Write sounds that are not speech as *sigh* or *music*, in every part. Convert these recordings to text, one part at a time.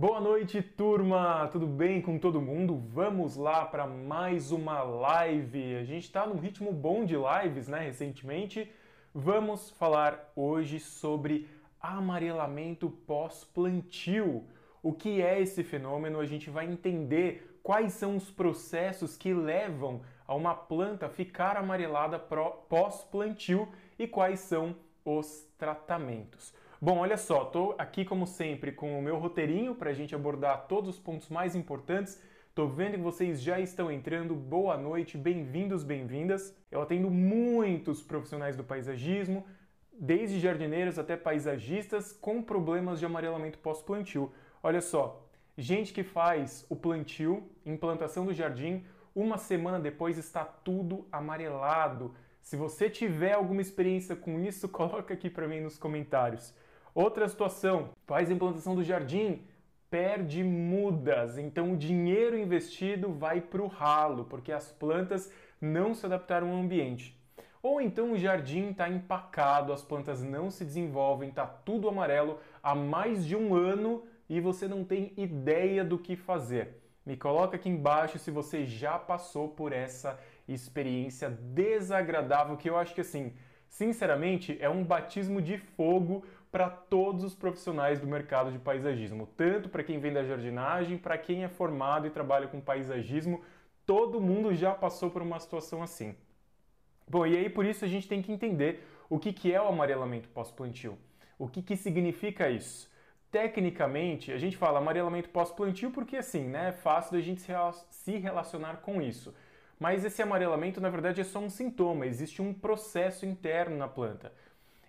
Boa noite, turma! Tudo bem com todo mundo? Vamos lá para mais uma live. A gente está num ritmo bom de lives, né? Recentemente, vamos falar hoje sobre amarelamento pós-plantio. O que é esse fenômeno? A gente vai entender quais são os processos que levam a uma planta ficar amarelada pós-plantio e quais são os tratamentos. Bom, olha só, estou aqui como sempre com o meu roteirinho para a gente abordar todos os pontos mais importantes. Estou vendo que vocês já estão entrando. Boa noite, bem-vindos, bem-vindas. Eu atendo muitos profissionais do paisagismo, desde jardineiros até paisagistas com problemas de amarelamento pós-plantio. Olha só, gente que faz o plantio, implantação do jardim, uma semana depois está tudo amarelado. Se você tiver alguma experiência com isso, *laughs* coloca aqui para mim nos comentários. Outra situação, faz implantação do jardim, perde mudas, então o dinheiro investido vai para o ralo, porque as plantas não se adaptaram ao ambiente. Ou então o jardim está empacado, as plantas não se desenvolvem, está tudo amarelo há mais de um ano e você não tem ideia do que fazer. Me coloca aqui embaixo se você já passou por essa experiência desagradável que eu acho que assim, sinceramente, é um batismo de fogo para todos os profissionais do mercado de paisagismo, tanto para quem vem da jardinagem, para quem é formado e trabalha com paisagismo, todo mundo já passou por uma situação assim. Bom, e aí por isso a gente tem que entender o que, que é o amarelamento pós-plantio. O que, que significa isso? Tecnicamente, a gente fala amarelamento pós-plantio porque assim, né, é fácil da gente se relacionar com isso. Mas esse amarelamento, na verdade, é só um sintoma, existe um processo interno na planta.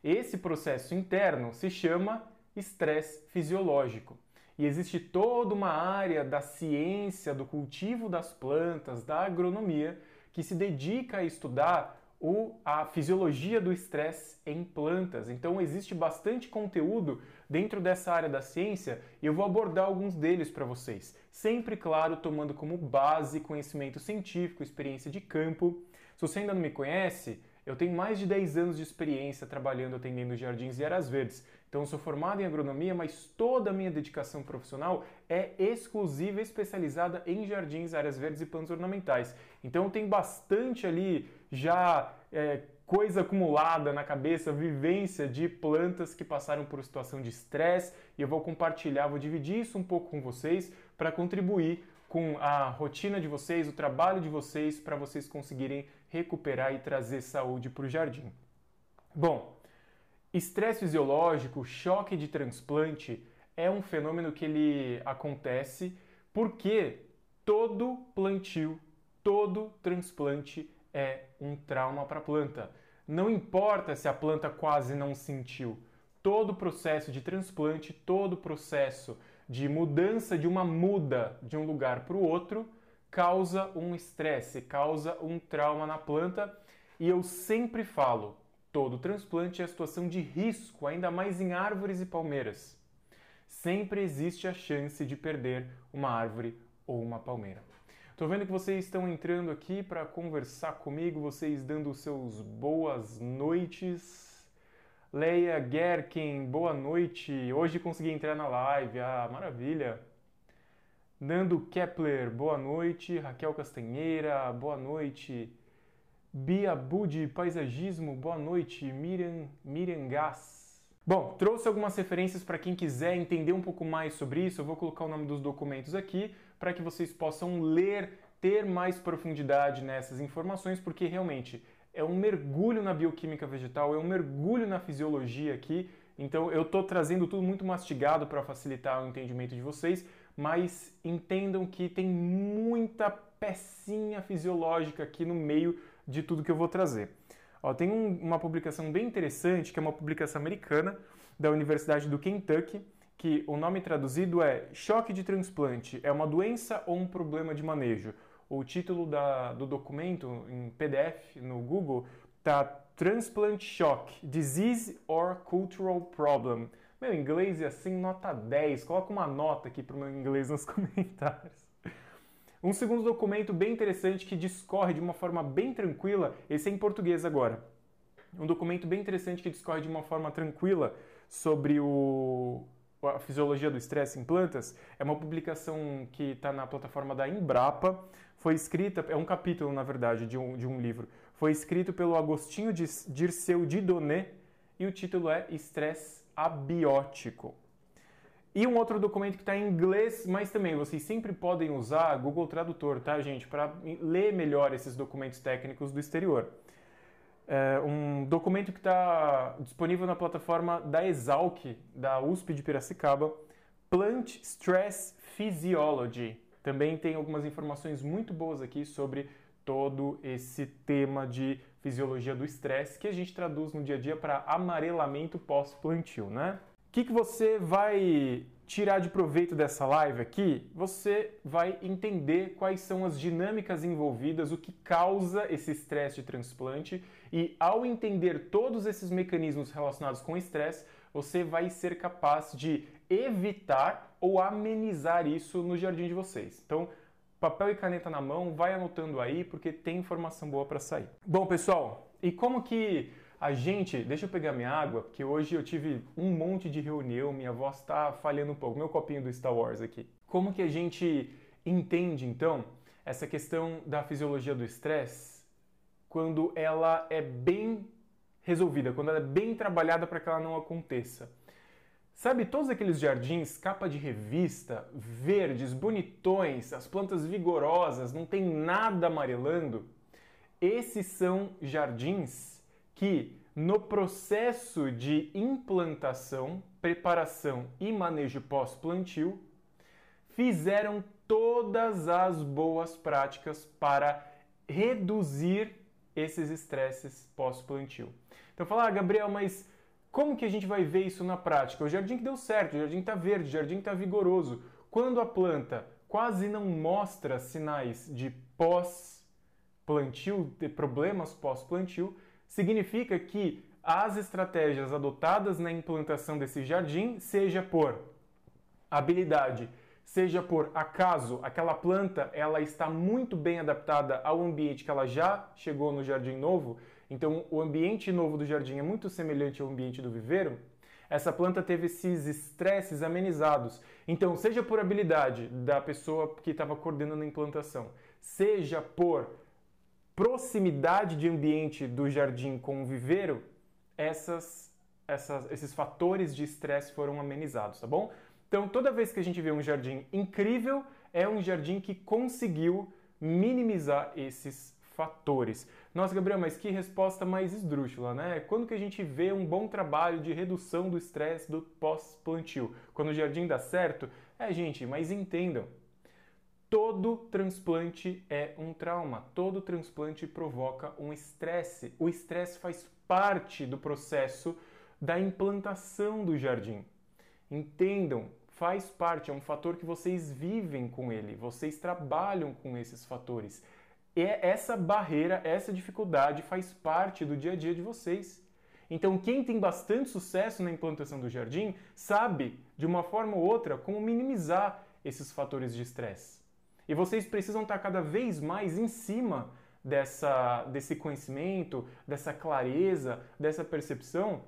Esse processo interno se chama estresse fisiológico. E existe toda uma área da ciência, do cultivo das plantas, da agronomia, que se dedica a estudar o, a fisiologia do estresse em plantas. Então existe bastante conteúdo dentro dessa área da ciência e eu vou abordar alguns deles para vocês. Sempre, claro, tomando como base conhecimento científico, experiência de campo. Se você ainda não me conhece, eu tenho mais de 10 anos de experiência trabalhando atendendo jardins e áreas verdes. Então, sou formado em agronomia, mas toda a minha dedicação profissional é exclusiva, especializada em jardins, áreas verdes e plantas ornamentais. Então, tenho bastante ali já é, coisa acumulada na cabeça, vivência de plantas que passaram por situação de estresse e eu vou compartilhar, vou dividir isso um pouco com vocês para contribuir com a rotina de vocês, o trabalho de vocês, para vocês conseguirem recuperar e trazer saúde para o jardim. Bom, estresse fisiológico, choque de transplante é um fenômeno que ele acontece porque todo plantio, todo transplante é um trauma para a planta. Não importa se a planta quase não sentiu. Todo processo de transplante, todo processo de mudança de uma muda de um lugar para o outro causa um estresse, causa um trauma na planta. E eu sempre falo, todo transplante é situação de risco, ainda mais em árvores e palmeiras. Sempre existe a chance de perder uma árvore ou uma palmeira. Estou vendo que vocês estão entrando aqui para conversar comigo, vocês dando seus boas noites. Leia Gerken, boa noite. Hoje consegui entrar na live. Ah, maravilha. Nando Kepler, boa noite. Raquel Castanheira, boa noite. Bia Budi, paisagismo, boa noite. Miriam, Miriam Bom, trouxe algumas referências para quem quiser entender um pouco mais sobre isso. Eu vou colocar o nome dos documentos aqui para que vocês possam ler, ter mais profundidade nessas informações, porque realmente é um mergulho na bioquímica vegetal, é um mergulho na fisiologia aqui. Então eu estou trazendo tudo muito mastigado para facilitar o entendimento de vocês mas entendam que tem muita pecinha fisiológica aqui no meio de tudo que eu vou trazer. Ó, tem um, uma publicação bem interessante, que é uma publicação americana da Universidade do Kentucky, que o nome traduzido é Choque de Transplante, é uma doença ou um problema de manejo? O título da, do documento em PDF no Google tá Transplant Shock, Disease or Cultural Problem. Meu inglês é assim, nota 10. Coloca uma nota aqui para o meu inglês nos *laughs* comentários. Um segundo documento bem interessante que discorre de uma forma bem tranquila, esse é em português agora. Um documento bem interessante que discorre de uma forma tranquila sobre o, a fisiologia do estresse em plantas é uma publicação que está na plataforma da Embrapa. Foi escrita, é um capítulo, na verdade, de um, de um livro. Foi escrito pelo Agostinho Dirceu Didonet e o título é Estresse abiótico. E um outro documento que está em inglês, mas também vocês sempre podem usar Google Tradutor, tá, gente? Para ler melhor esses documentos técnicos do exterior. É um documento que está disponível na plataforma da Exalc, da USP de Piracicaba, Plant Stress Physiology. Também tem algumas informações muito boas aqui sobre todo esse tema de fisiologia do estresse, que a gente traduz no dia a dia para amarelamento pós-plantio, né? O que, que você vai tirar de proveito dessa live aqui? Você vai entender quais são as dinâmicas envolvidas, o que causa esse estresse de transplante, e ao entender todos esses mecanismos relacionados com estresse, você vai ser capaz de evitar ou amenizar isso no jardim de vocês. Então, papel e caneta na mão, vai anotando aí porque tem informação boa para sair. Bom, pessoal, e como que a gente, deixa eu pegar minha água, porque hoje eu tive um monte de reunião, minha voz está falhando um pouco, meu copinho do Star Wars aqui. Como que a gente entende então essa questão da fisiologia do estresse quando ela é bem resolvida, quando ela é bem trabalhada para que ela não aconteça? Sabe todos aqueles jardins, capa de revista, verdes, bonitões, as plantas vigorosas, não tem nada amarelando? Esses são jardins que, no processo de implantação, preparação e manejo pós-plantio, fizeram todas as boas práticas para reduzir esses estresses pós-plantio. Então, falar, ah, Gabriel, mas como que a gente vai ver isso na prática? O jardim que deu certo, o jardim está verde, o jardim está vigoroso. Quando a planta quase não mostra sinais de pós-plantio, de problemas pós-plantio, significa que as estratégias adotadas na implantação desse jardim, seja por habilidade, seja por acaso, aquela planta ela está muito bem adaptada ao ambiente que ela já chegou no jardim novo, então, o ambiente novo do jardim é muito semelhante ao ambiente do viveiro. Essa planta teve esses estresses amenizados. Então, seja por habilidade da pessoa que estava coordenando a implantação, seja por proximidade de ambiente do jardim com o viveiro, essas, essas, esses fatores de estresse foram amenizados, tá bom? Então, toda vez que a gente vê um jardim incrível, é um jardim que conseguiu minimizar esses fatores. Nossa, Gabriel, mas que resposta mais esdrúxula, né? Quando que a gente vê um bom trabalho de redução do estresse do pós-plantio? Quando o jardim dá certo? É, gente, mas entendam, Todo transplante é um trauma, todo transplante provoca um estresse. O estresse faz parte do processo da implantação do jardim. Entendam, faz parte, é um fator que vocês vivem com ele, vocês trabalham com esses fatores. E é essa barreira, essa dificuldade faz parte do dia a dia de vocês. Então, quem tem bastante sucesso na implantação do jardim sabe, de uma forma ou outra, como minimizar esses fatores de estresse. E vocês precisam estar cada vez mais em cima dessa, desse conhecimento, dessa clareza, dessa percepção,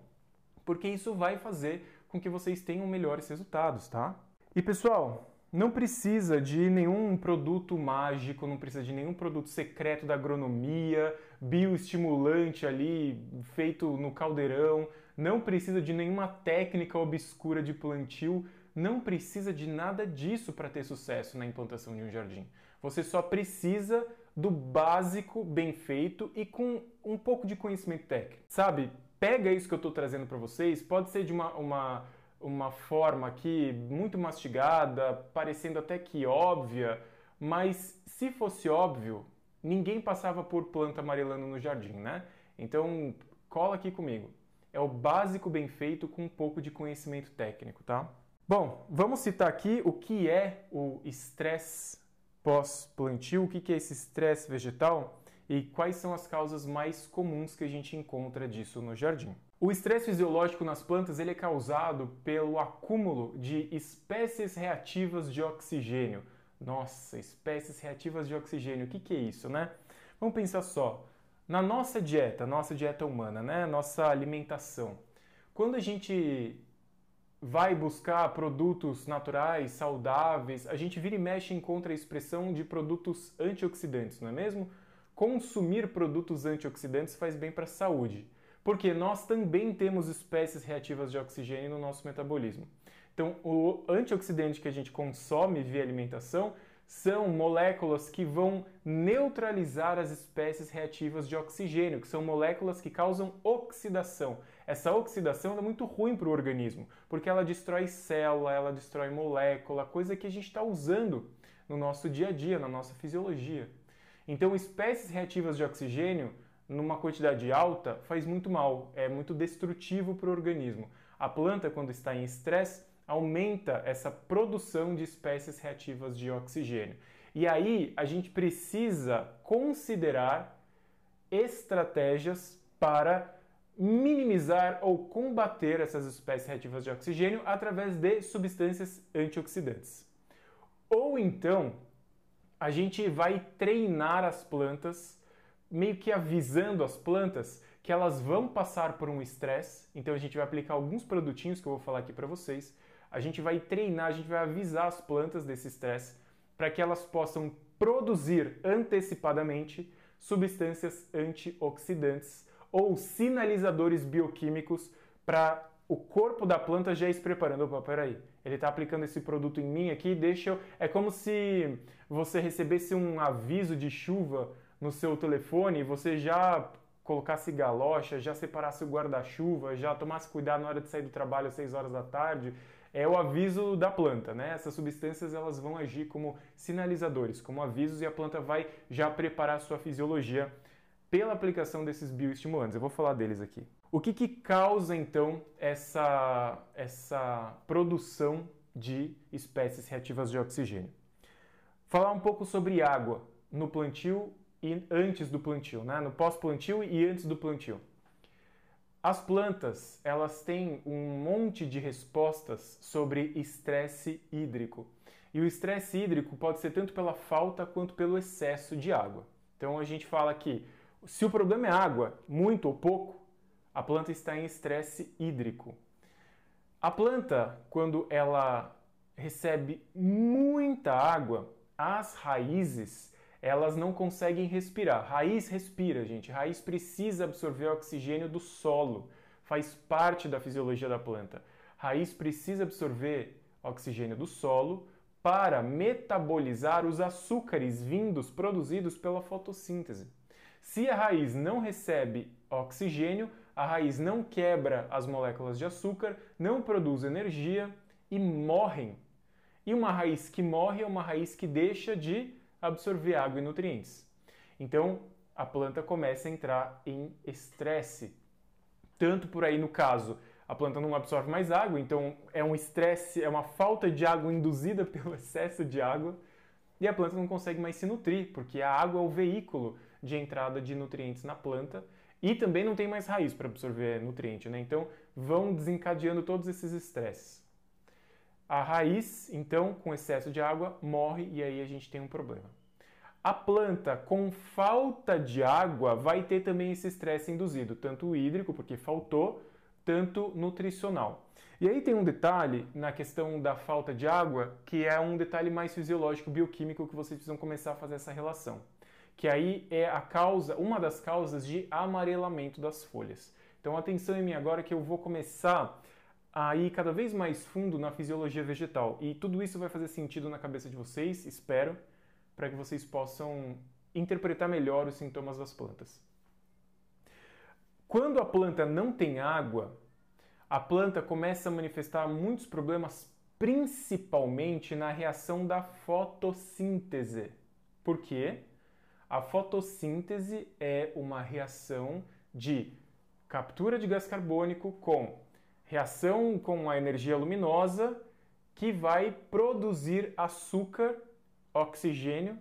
porque isso vai fazer com que vocês tenham melhores resultados, tá? E pessoal, não precisa de nenhum produto mágico, não precisa de nenhum produto secreto da agronomia, bioestimulante ali feito no caldeirão, não precisa de nenhuma técnica obscura de plantio, não precisa de nada disso para ter sucesso na implantação de um jardim. Você só precisa do básico bem feito e com um pouco de conhecimento técnico. Sabe? Pega isso que eu estou trazendo para vocês, pode ser de uma, uma uma forma aqui muito mastigada, parecendo até que óbvia, mas se fosse óbvio, ninguém passava por planta amarelando no jardim, né? Então, cola aqui comigo. É o básico bem feito com um pouco de conhecimento técnico, tá? Bom, vamos citar aqui o que é o estresse pós-plantio, o que é esse estresse vegetal e quais são as causas mais comuns que a gente encontra disso no jardim. O estresse fisiológico nas plantas ele é causado pelo acúmulo de espécies reativas de oxigênio. Nossa, espécies reativas de oxigênio, o que, que é isso, né? Vamos pensar só. Na nossa dieta, nossa dieta humana, né? Nossa alimentação. Quando a gente vai buscar produtos naturais, saudáveis, a gente vira e mexe em encontra a expressão de produtos antioxidantes, não é mesmo? Consumir produtos antioxidantes faz bem para a saúde. Porque nós também temos espécies reativas de oxigênio no nosso metabolismo. Então, o antioxidante que a gente consome via alimentação são moléculas que vão neutralizar as espécies reativas de oxigênio, que são moléculas que causam oxidação. Essa oxidação é muito ruim para o organismo, porque ela destrói célula, ela destrói molécula, coisa que a gente está usando no nosso dia a dia, na nossa fisiologia. Então, espécies reativas de oxigênio numa quantidade alta faz muito mal, é muito destrutivo para o organismo. A planta, quando está em estresse, aumenta essa produção de espécies reativas de oxigênio. E aí a gente precisa considerar estratégias para minimizar ou combater essas espécies reativas de oxigênio através de substâncias antioxidantes. Ou então, a gente vai treinar as plantas meio que avisando as plantas que elas vão passar por um estresse. Então a gente vai aplicar alguns produtinhos que eu vou falar aqui para vocês. A gente vai treinar, a gente vai avisar as plantas desse estresse para que elas possam produzir antecipadamente substâncias antioxidantes ou sinalizadores bioquímicos para o corpo da planta já ir se preparando. Opa, peraí, ele está aplicando esse produto em mim aqui, deixa eu... É como se você recebesse um aviso de chuva no seu telefone, você já colocasse galocha, já separasse o guarda-chuva, já tomasse cuidado na hora de sair do trabalho às 6 horas da tarde, é o aviso da planta, né? Essas substâncias elas vão agir como sinalizadores, como avisos e a planta vai já preparar a sua fisiologia pela aplicação desses bioestimulantes. Eu vou falar deles aqui. O que, que causa então essa essa produção de espécies reativas de oxigênio? Falar um pouco sobre água no plantio e antes do plantio, né? no pós-plantio e antes do plantio. As plantas, elas têm um monte de respostas sobre estresse hídrico. E o estresse hídrico pode ser tanto pela falta quanto pelo excesso de água. Então a gente fala que se o problema é água, muito ou pouco, a planta está em estresse hídrico. A planta, quando ela recebe muita água, as raízes elas não conseguem respirar. Raiz respira, gente. Raiz precisa absorver oxigênio do solo. Faz parte da fisiologia da planta. Raiz precisa absorver oxigênio do solo para metabolizar os açúcares vindos produzidos pela fotossíntese. Se a raiz não recebe oxigênio, a raiz não quebra as moléculas de açúcar, não produz energia e morrem. E uma raiz que morre é uma raiz que deixa de absorver água e nutrientes. Então, a planta começa a entrar em estresse. Tanto por aí no caso, a planta não absorve mais água, então é um estresse, é uma falta de água induzida *laughs* pelo excesso de água, e a planta não consegue mais se nutrir, porque a água é o veículo de entrada de nutrientes na planta e também não tem mais raiz para absorver nutriente, né? Então vão desencadeando todos esses estresses. A raiz, então, com excesso de água, morre e aí a gente tem um problema. A planta com falta de água vai ter também esse estresse induzido, tanto hídrico, porque faltou, tanto nutricional. E aí tem um detalhe na questão da falta de água, que é um detalhe mais fisiológico, bioquímico, que vocês precisam começar a fazer essa relação. Que aí é a causa, uma das causas de amarelamento das folhas. Então atenção em mim agora que eu vou começar a ir cada vez mais fundo na fisiologia vegetal. E tudo isso vai fazer sentido na cabeça de vocês, espero, para que vocês possam interpretar melhor os sintomas das plantas. Quando a planta não tem água, a planta começa a manifestar muitos problemas, principalmente na reação da fotossíntese. Por quê? A fotossíntese é uma reação de captura de gás carbônico com reação com a energia luminosa que vai produzir açúcar, oxigênio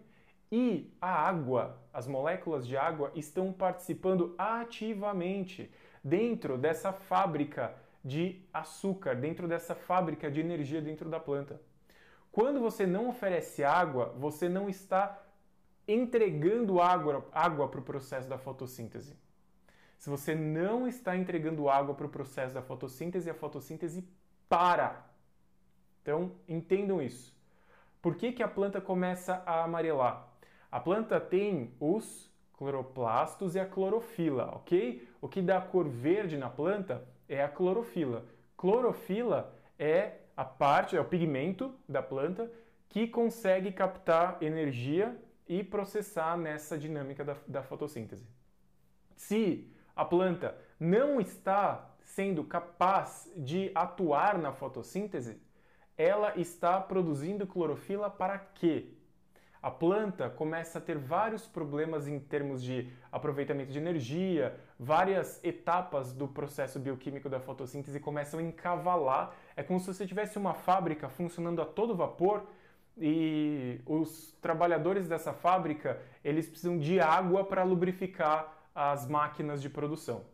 e a água, as moléculas de água estão participando ativamente dentro dessa fábrica de açúcar, dentro dessa fábrica de energia dentro da planta. Quando você não oferece água, você não está entregando água para o processo da fotossíntese. Se você não está entregando água para o processo da fotossíntese, a fotossíntese para. Então, entendam isso. Por que, que a planta começa a amarelar? A planta tem os cloroplastos e a clorofila, ok? O que dá a cor verde na planta é a clorofila. Clorofila é a parte, é o pigmento da planta que consegue captar energia e processar nessa dinâmica da, da fotossíntese. Se a planta não está sendo capaz de atuar na fotossíntese, ela está produzindo clorofila para quê? A planta começa a ter vários problemas em termos de aproveitamento de energia, várias etapas do processo bioquímico da fotossíntese começam a encavalar. É como se você tivesse uma fábrica funcionando a todo vapor e os trabalhadores dessa fábrica, eles precisam de água para lubrificar as máquinas de produção.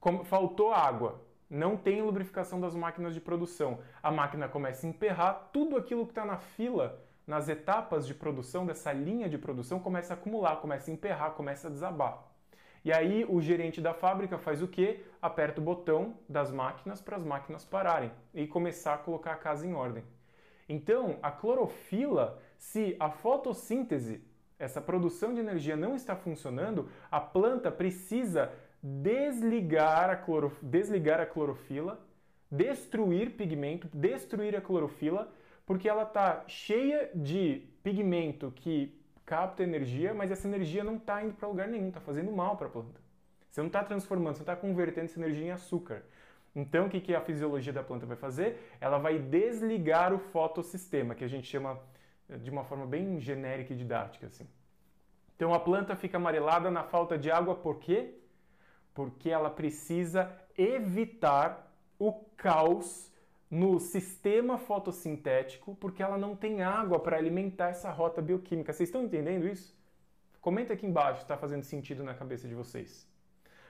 Como, faltou água, não tem lubrificação das máquinas de produção. A máquina começa a emperrar, tudo aquilo que está na fila, nas etapas de produção, dessa linha de produção, começa a acumular, começa a emperrar, começa a desabar. E aí o gerente da fábrica faz o quê? Aperta o botão das máquinas para as máquinas pararem e começar a colocar a casa em ordem. Então, a clorofila, se a fotossíntese essa produção de energia não está funcionando, a planta precisa desligar a, clorof... desligar a clorofila, destruir pigmento, destruir a clorofila, porque ela está cheia de pigmento que capta energia, mas essa energia não está indo para lugar nenhum, está fazendo mal para a planta. Você não está transformando, você não está convertendo essa energia em açúcar. Então, o que, que a fisiologia da planta vai fazer? Ela vai desligar o fotossistema, que a gente chama de uma forma bem genérica e didática assim. Então a planta fica amarelada na falta de água por quê? Porque ela precisa evitar o caos no sistema fotossintético, porque ela não tem água para alimentar essa rota bioquímica. Vocês estão entendendo isso? Comenta aqui embaixo se está fazendo sentido na cabeça de vocês.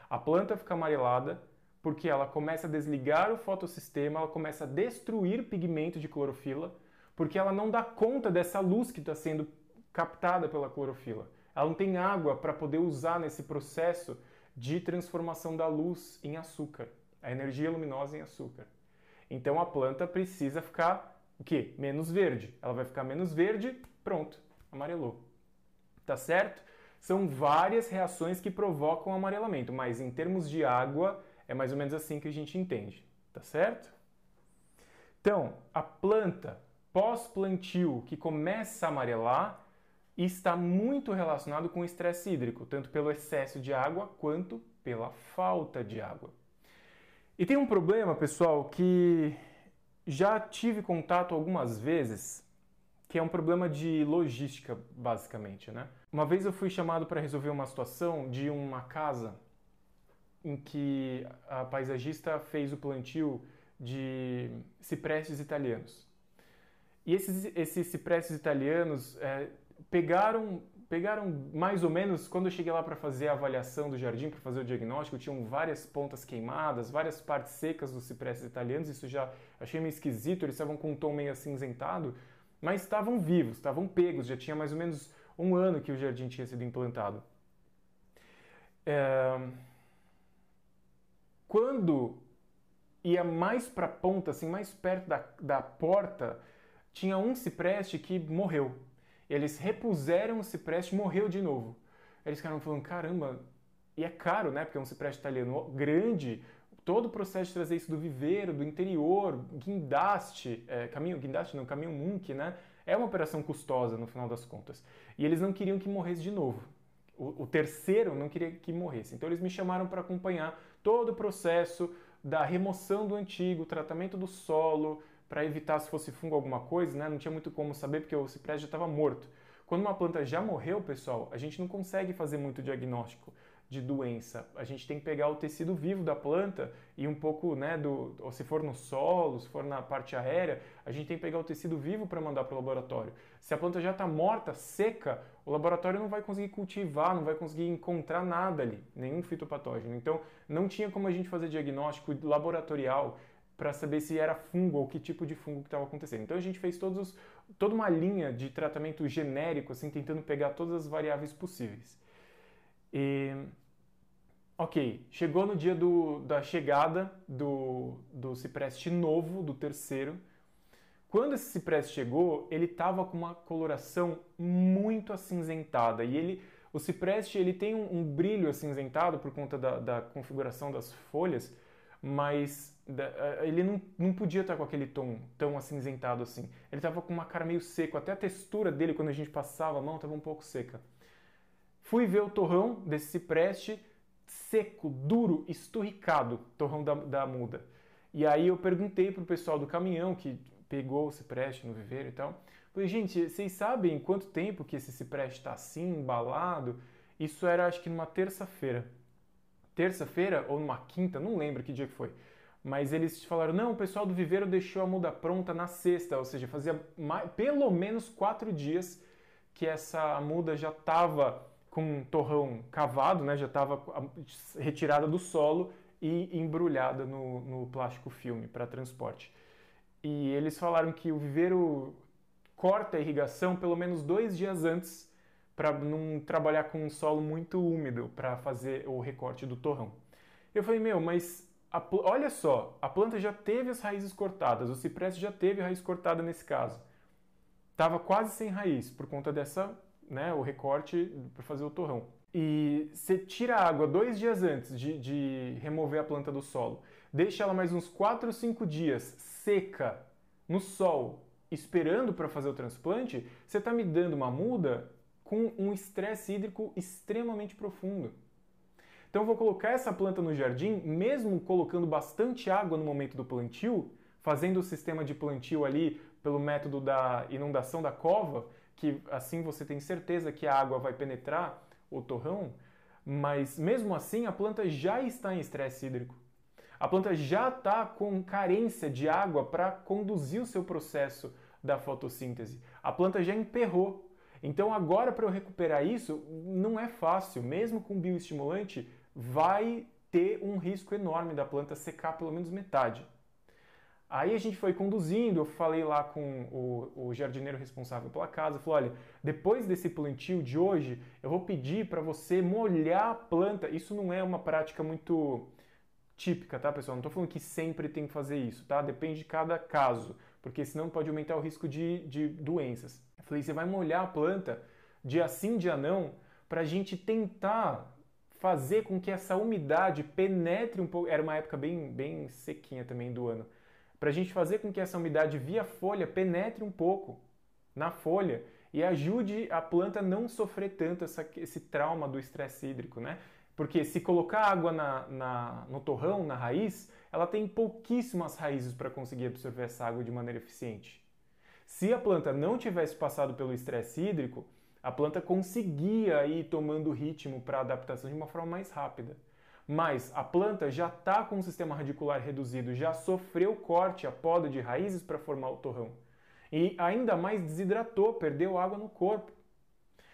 A planta fica amarelada porque ela começa a desligar o fotossistema, ela começa a destruir pigmento de clorofila, porque ela não dá conta dessa luz que está sendo captada pela clorofila. Ela não tem água para poder usar nesse processo de transformação da luz em açúcar, a energia luminosa em açúcar. Então a planta precisa ficar o quê? Menos verde. Ela vai ficar menos verde, pronto, amarelou. Tá certo? São várias reações que provocam amarelamento, mas em termos de água é mais ou menos assim que a gente entende, tá certo? Então, a planta pós-plantio que começa a amarelar está muito relacionado com o estresse hídrico, tanto pelo excesso de água quanto pela falta de água. E tem um problema, pessoal, que já tive contato algumas vezes, que é um problema de logística, basicamente, né? Uma vez eu fui chamado para resolver uma situação de uma casa em que a paisagista fez o plantio de ciprestes italianos. E esses, esses ciprestes italianos é, pegaram, pegaram mais ou menos, quando eu cheguei lá para fazer a avaliação do jardim, para fazer o diagnóstico, tinham várias pontas queimadas, várias partes secas dos ciprestes italianos, isso já achei meio esquisito, eles estavam com um tom meio acinzentado, mas estavam vivos, estavam pegos, já tinha mais ou menos um ano que o jardim tinha sido implantado. É... Quando ia mais para a ponta, assim, mais perto da, da porta tinha um cipreste que morreu. Eles repuseram o cipreste, morreu de novo. Eles ficaram falando, caramba, e é caro, né? Porque é um cipreste italiano grande, todo o processo de trazer isso do viveiro, do interior, guindaste, é, caminho, guindaste não, caminho munk, né? É uma operação custosa no final das contas. E eles não queriam que morresse de novo. O, o terceiro não queria que morresse. Então eles me chamaram para acompanhar todo o processo da remoção do antigo, tratamento do solo, para evitar se fosse fungo alguma coisa, né? Não tinha muito como saber porque o cipreste já estava morto. Quando uma planta já morreu, pessoal, a gente não consegue fazer muito diagnóstico de doença. A gente tem que pegar o tecido vivo da planta e um pouco, né, do, ou se for no solo, se for na parte aérea, a gente tem que pegar o tecido vivo para mandar para o laboratório. Se a planta já está morta, seca, o laboratório não vai conseguir cultivar, não vai conseguir encontrar nada ali, nenhum fitopatógeno. Então, não tinha como a gente fazer diagnóstico laboratorial para saber se era fungo ou que tipo de fungo que estava acontecendo. Então a gente fez todos, toda uma linha de tratamento genérico, assim, tentando pegar todas as variáveis possíveis. E, ok, chegou no dia do, da chegada do, do cipreste novo, do terceiro. Quando esse cipreste chegou, ele estava com uma coloração muito acinzentada e ele o cipreste ele tem um, um, brilho acinzentado por conta da, da configuração das folhas, mas ele não, não podia estar com aquele tom tão acinzentado assim. Ele estava com uma cara meio seco, até a textura dele quando a gente passava a mão estava um pouco seca. Fui ver o torrão desse cipreste seco, duro, esturricado, torrão da, da muda. E aí eu perguntei pro pessoal do caminhão que pegou o cipreste no viveiro e tal. Falei, gente, vocês sabem quanto tempo que esse cipreste está assim, embalado? Isso era acho que numa terça-feira. Terça-feira ou numa quinta, não lembro que dia que foi mas eles falaram: não, o pessoal do viveiro deixou a muda pronta na sexta, ou seja, fazia mais, pelo menos quatro dias que essa muda já estava com um torrão cavado, né, já estava retirada do solo e embrulhada no, no plástico filme para transporte. E eles falaram que o viveiro corta a irrigação pelo menos dois dias antes para não trabalhar com um solo muito úmido para fazer o recorte do torrão. Eu falei, meu, mas a, olha só, a planta já teve as raízes cortadas, o cipreste já teve raiz cortada nesse caso. Estava quase sem raiz por conta dessa, né, o recorte para fazer o torrão. E você tira a água dois dias antes de, de remover a planta do solo, deixa ela mais uns 4 ou 5 dias seca no sol, esperando para fazer o transplante, você está me dando uma muda com um estresse hídrico extremamente profundo. Então eu vou colocar essa planta no jardim, mesmo colocando bastante água no momento do plantio, fazendo o sistema de plantio ali pelo método da inundação da cova, que assim você tem certeza que a água vai penetrar o torrão, mas mesmo assim a planta já está em estresse hídrico. A planta já está com carência de água para conduzir o seu processo da fotossíntese. A planta já emperrou. Então agora para eu recuperar isso não é fácil, mesmo com bioestimulante vai ter um risco enorme da planta secar pelo menos metade. Aí a gente foi conduzindo, eu falei lá com o, o jardineiro responsável pela casa, falou, olha, depois desse plantio de hoje, eu vou pedir para você molhar a planta. Isso não é uma prática muito típica, tá, pessoal? Não estou falando que sempre tem que fazer isso, tá? Depende de cada caso, porque senão pode aumentar o risco de, de doenças. Eu falei, você vai molhar a planta dia sim, dia não, para a gente tentar fazer com que essa umidade penetre um pouco. Era uma época bem, bem sequinha também do ano. Para a gente fazer com que essa umidade via folha penetre um pouco na folha e ajude a planta a não sofrer tanto essa, esse trauma do estresse hídrico, né? Porque se colocar água na, na, no torrão, na raiz, ela tem pouquíssimas raízes para conseguir absorver essa água de maneira eficiente. Se a planta não tivesse passado pelo estresse hídrico, a planta conseguia ir tomando ritmo para adaptação de uma forma mais rápida. Mas a planta já está com o sistema radicular reduzido, já sofreu corte, a poda de raízes para formar o torrão. E ainda mais desidratou, perdeu água no corpo.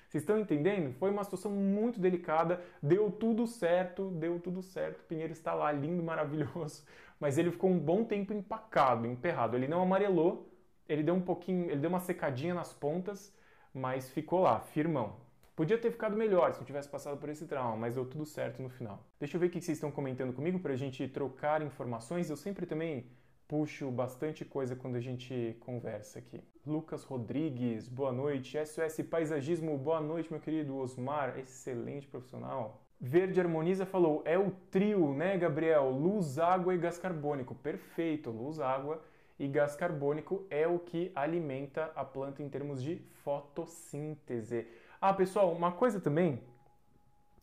Vocês estão entendendo? Foi uma situação muito delicada, deu tudo certo, deu tudo certo. O Pinheiro está lá, lindo, maravilhoso, mas ele ficou um bom tempo empacado, emperrado. Ele não amarelou, ele deu um pouquinho, ele deu uma secadinha nas pontas, mas ficou lá, firmão. Podia ter ficado melhor se eu tivesse passado por esse trauma, mas deu tudo certo no final. Deixa eu ver o que vocês estão comentando comigo para a gente trocar informações. Eu sempre também puxo bastante coisa quando a gente conversa aqui. Lucas Rodrigues, boa noite. SOS Paisagismo, boa noite, meu querido Osmar, excelente profissional. Verde Harmoniza falou: é o trio, né, Gabriel? Luz, água e gás carbônico. Perfeito, luz, água e gás carbônico é o que alimenta a planta em termos de fotossíntese. Ah, pessoal, uma coisa também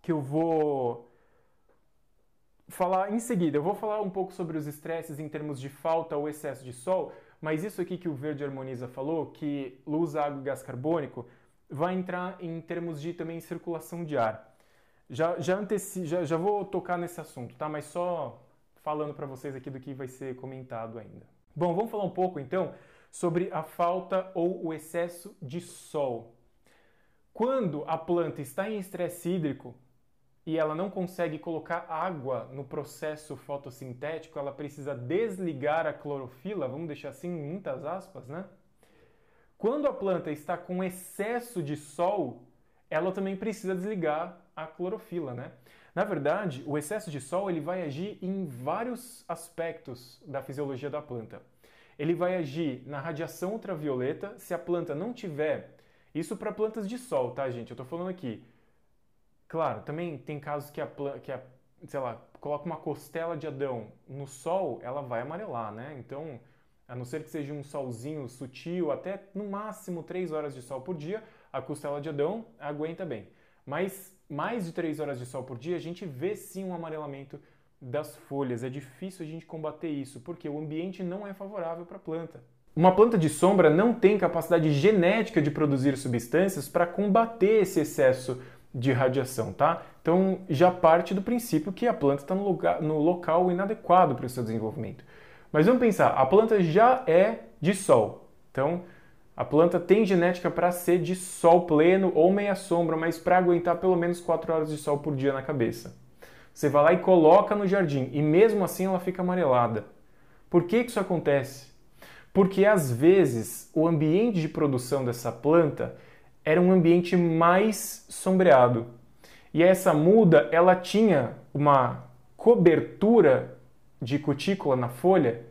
que eu vou falar em seguida. Eu vou falar um pouco sobre os estresses em termos de falta ou excesso de sol, mas isso aqui que o Verde Harmoniza falou, que luz, água e gás carbônico, vai entrar em termos de também circulação de ar. Já, já, anteci, já, já vou tocar nesse assunto, tá? Mas só falando para vocês aqui do que vai ser comentado ainda. Bom, vamos falar um pouco então sobre a falta ou o excesso de sol. Quando a planta está em estresse hídrico e ela não consegue colocar água no processo fotossintético, ela precisa desligar a clorofila, vamos deixar assim muitas aspas, né? Quando a planta está com excesso de sol, ela também precisa desligar a clorofila, né? Na verdade, o excesso de sol ele vai agir em vários aspectos da fisiologia da planta. Ele vai agir na radiação ultravioleta se a planta não tiver. Isso para plantas de sol, tá, gente? Eu estou falando aqui. Claro, também tem casos que a planta. Que a, sei lá, coloca uma costela de Adão no sol, ela vai amarelar, né? Então, a não ser que seja um solzinho sutil, até no máximo 3 horas de sol por dia, a costela de Adão aguenta bem. Mas mais de 3 horas de sol por dia, a gente vê sim um amarelamento das folhas. É difícil a gente combater isso, porque o ambiente não é favorável para a planta. Uma planta de sombra não tem capacidade genética de produzir substâncias para combater esse excesso de radiação, tá? Então já parte do princípio que a planta está no, no, local inadequado para o seu desenvolvimento. Mas vamos pensar, a planta já é de sol, então a planta tem genética para ser de sol pleno ou meia sombra, mas para aguentar pelo menos 4 horas de sol por dia na cabeça. Você vai lá e coloca no jardim e mesmo assim ela fica amarelada. Por que isso acontece? Porque às vezes o ambiente de produção dessa planta era um ambiente mais sombreado. E essa muda, ela tinha uma cobertura de cutícula na folha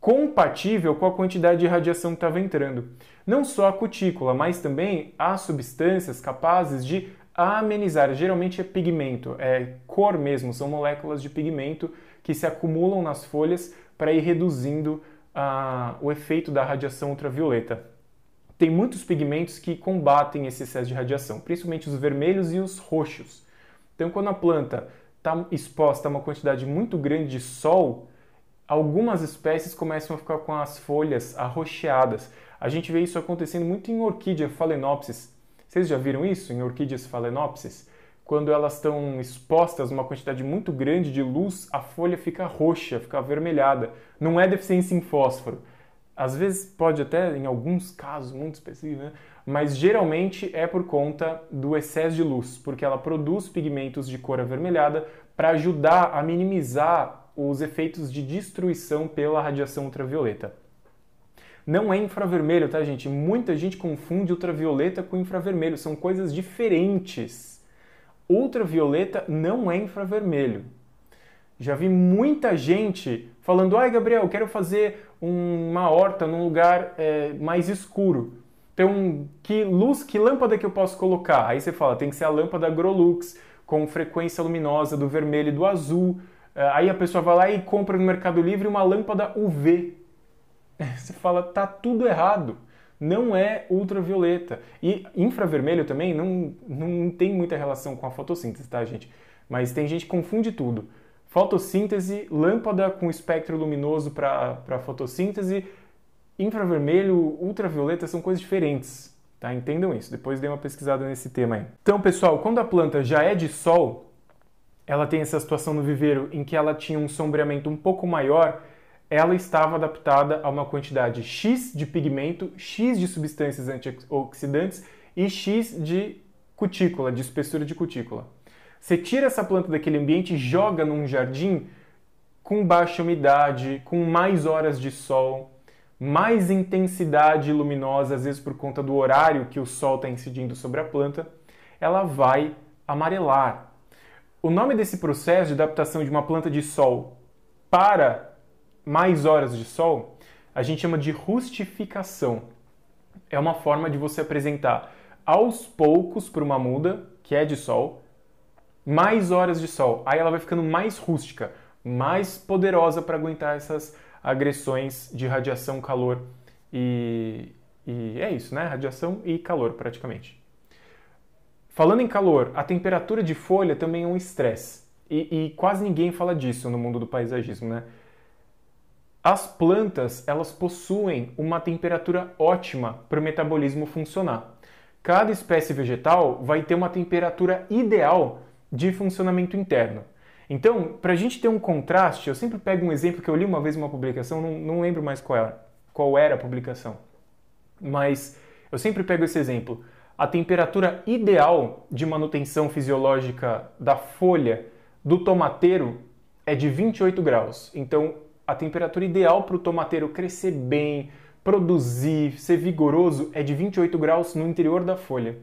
compatível com a quantidade de radiação que estava entrando. Não só a cutícula, mas também há substâncias capazes de amenizar. Geralmente é pigmento, é cor mesmo, são moléculas de pigmento que se acumulam nas folhas para ir reduzindo ah, o efeito da radiação ultravioleta. Tem muitos pigmentos que combatem esse excesso de radiação, principalmente os vermelhos e os roxos. Então, quando a planta está exposta a uma quantidade muito grande de sol, algumas espécies começam a ficar com as folhas arroxeadas. A gente vê isso acontecendo muito em orquídea Phalaenopsis. Vocês já viram isso em orquídeas Phalaenopsis? Quando elas estão expostas a uma quantidade muito grande de luz, a folha fica roxa, fica avermelhada. Não é deficiência em fósforo. Às vezes pode até, em alguns casos muito específicos, né? mas geralmente é por conta do excesso de luz, porque ela produz pigmentos de cor avermelhada para ajudar a minimizar os efeitos de destruição pela radiação ultravioleta. Não é infravermelho, tá, gente? Muita gente confunde ultravioleta com infravermelho, são coisas diferentes. Ultravioleta não é infravermelho. Já vi muita gente falando: ai, Gabriel, quero fazer uma horta num lugar é, mais escuro. Então, que luz, que lâmpada que eu posso colocar? Aí você fala: tem que ser a lâmpada Grolux, com frequência luminosa do vermelho e do azul. É, aí a pessoa vai lá e compra no Mercado Livre uma lâmpada UV. *laughs* Você fala, tá tudo errado. Não é ultravioleta. E infravermelho também não, não tem muita relação com a fotossíntese, tá, gente? Mas tem gente que confunde tudo. Fotossíntese, lâmpada com espectro luminoso para fotossíntese, infravermelho, ultravioleta são coisas diferentes, tá? Entendam isso. Depois dê uma pesquisada nesse tema aí. Então, pessoal, quando a planta já é de sol, ela tem essa situação no viveiro em que ela tinha um sombreamento um pouco maior, ela estava adaptada a uma quantidade X de pigmento, X de substâncias antioxidantes e X de cutícula, de espessura de cutícula. Você tira essa planta daquele ambiente e joga num jardim com baixa umidade, com mais horas de sol, mais intensidade luminosa, às vezes por conta do horário que o sol está incidindo sobre a planta, ela vai amarelar, o nome desse processo de adaptação de uma planta de sol para mais horas de sol, a gente chama de rustificação. É uma forma de você apresentar aos poucos para uma muda, que é de sol, mais horas de sol. Aí ela vai ficando mais rústica, mais poderosa para aguentar essas agressões de radiação, calor e, e é isso, né? Radiação e calor, praticamente. Falando em calor, a temperatura de folha também é um estresse. E, e, quase ninguém fala disso no mundo do paisagismo, né? As plantas, elas possuem uma temperatura ótima para o metabolismo funcionar. Cada espécie vegetal vai ter uma temperatura ideal de funcionamento interno. Então, para a gente ter um contraste, eu sempre pego um exemplo que eu li uma vez uma publicação, não, não lembro mais qual era, qual era a publicação, mas eu sempre pego esse exemplo a temperatura ideal de manutenção fisiológica da folha do tomateiro é de 28 graus. Então, a temperatura ideal para o tomateiro crescer bem, produzir, ser vigoroso é de 28 graus no interior da folha.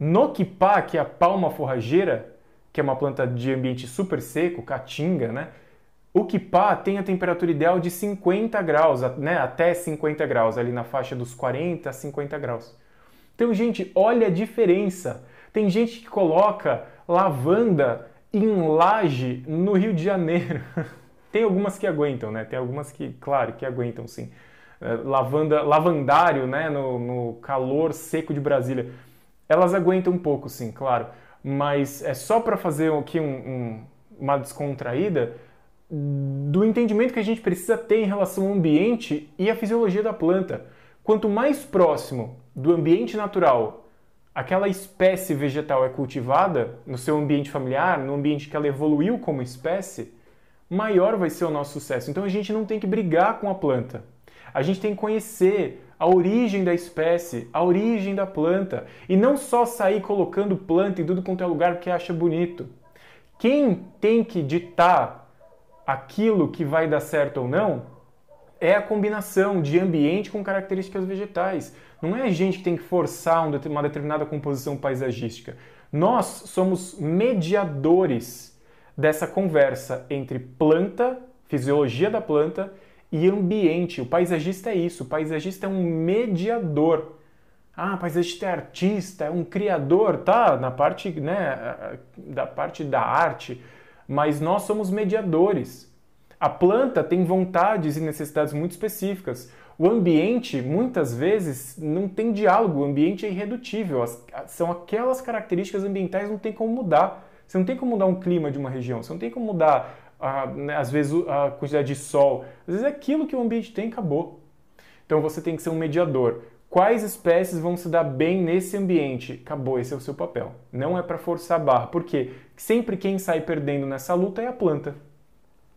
No quipá, que é a palma forrageira, que é uma planta de ambiente super seco, caatinga, né? O quipá tem a temperatura ideal de 50 graus, né? até 50 graus, ali na faixa dos 40 a 50 graus. Então, gente, olha a diferença. Tem gente que coloca lavanda em laje no Rio de Janeiro. *laughs* Tem algumas que aguentam, né? Tem algumas que, claro, que aguentam sim. É, lavanda, lavandário, né? No, no calor seco de Brasília. Elas aguentam um pouco, sim, claro. Mas é só para fazer aqui um, um, uma descontraída do entendimento que a gente precisa ter em relação ao ambiente e à fisiologia da planta. Quanto mais próximo do ambiente natural aquela espécie vegetal é cultivada no seu ambiente familiar, no ambiente que ela evoluiu como espécie, maior vai ser o nosso sucesso. Então a gente não tem que brigar com a planta. A gente tem que conhecer a origem da espécie, a origem da planta e não só sair colocando planta em tudo quanto é lugar porque acha bonito. Quem tem que ditar aquilo que vai dar certo ou não é a combinação de ambiente com características vegetais. Não é a gente que tem que forçar uma determinada composição paisagística. Nós somos mediadores dessa conversa entre planta, fisiologia da planta e ambiente. O paisagista é isso, o paisagista é um mediador. Ah, paisagista é artista, é um criador, tá? Na parte, né, da parte da arte, mas nós somos mediadores. A planta tem vontades e necessidades muito específicas. O ambiente, muitas vezes, não tem diálogo, o ambiente é irredutível. As, são aquelas características ambientais que não tem como mudar. Você não tem como mudar um clima de uma região, você não tem como mudar, a, né, às vezes, a quantidade de sol. Às vezes, é aquilo que o ambiente tem acabou. Então, você tem que ser um mediador. Quais espécies vão se dar bem nesse ambiente? Acabou, esse é o seu papel. Não é para forçar a barra. Por quê? Sempre quem sai perdendo nessa luta é a planta.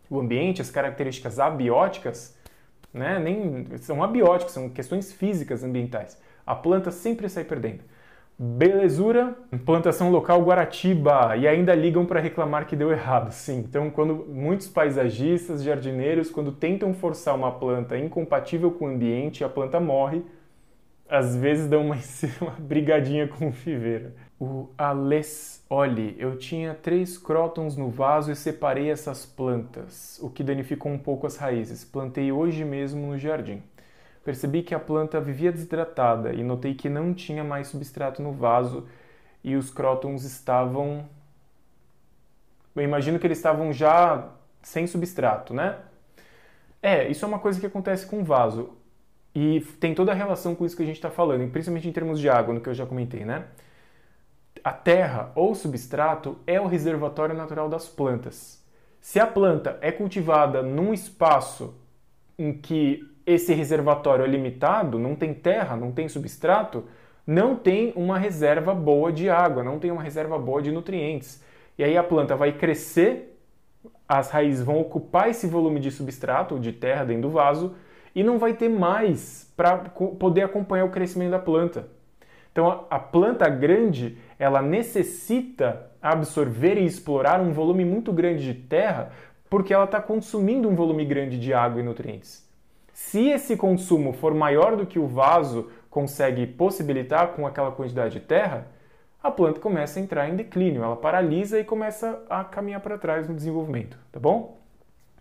O ambiente, as características abióticas, né? Nem são abióticos, são questões físicas ambientais. A planta sempre sai perdendo. Belezura, plantação local Guaratiba, e ainda ligam para reclamar que deu errado. *laughs* Sim, então quando muitos paisagistas, jardineiros, quando tentam forçar uma planta incompatível com o ambiente, a planta morre, às vezes dão uma, *laughs* uma brigadinha com o viveiro. O Aless, olhe, eu tinha três crótons no vaso e separei essas plantas, o que danificou um pouco as raízes. Plantei hoje mesmo no jardim. Percebi que a planta vivia desidratada e notei que não tinha mais substrato no vaso e os crótons estavam. Eu imagino que eles estavam já sem substrato, né? É, isso é uma coisa que acontece com o vaso. E tem toda a relação com isso que a gente está falando, principalmente em termos de água, no que eu já comentei, né? a terra ou substrato é o reservatório natural das plantas. Se a planta é cultivada num espaço em que esse reservatório é limitado, não tem terra, não tem substrato, não tem uma reserva boa de água, não tem uma reserva boa de nutrientes. E aí a planta vai crescer, as raízes vão ocupar esse volume de substrato, de terra dentro do vaso, e não vai ter mais para poder acompanhar o crescimento da planta. Então a planta grande, ela necessita absorver e explorar um volume muito grande de terra porque ela está consumindo um volume grande de água e nutrientes. Se esse consumo for maior do que o vaso consegue possibilitar com aquela quantidade de terra, a planta começa a entrar em declínio, ela paralisa e começa a caminhar para trás no desenvolvimento, tá bom?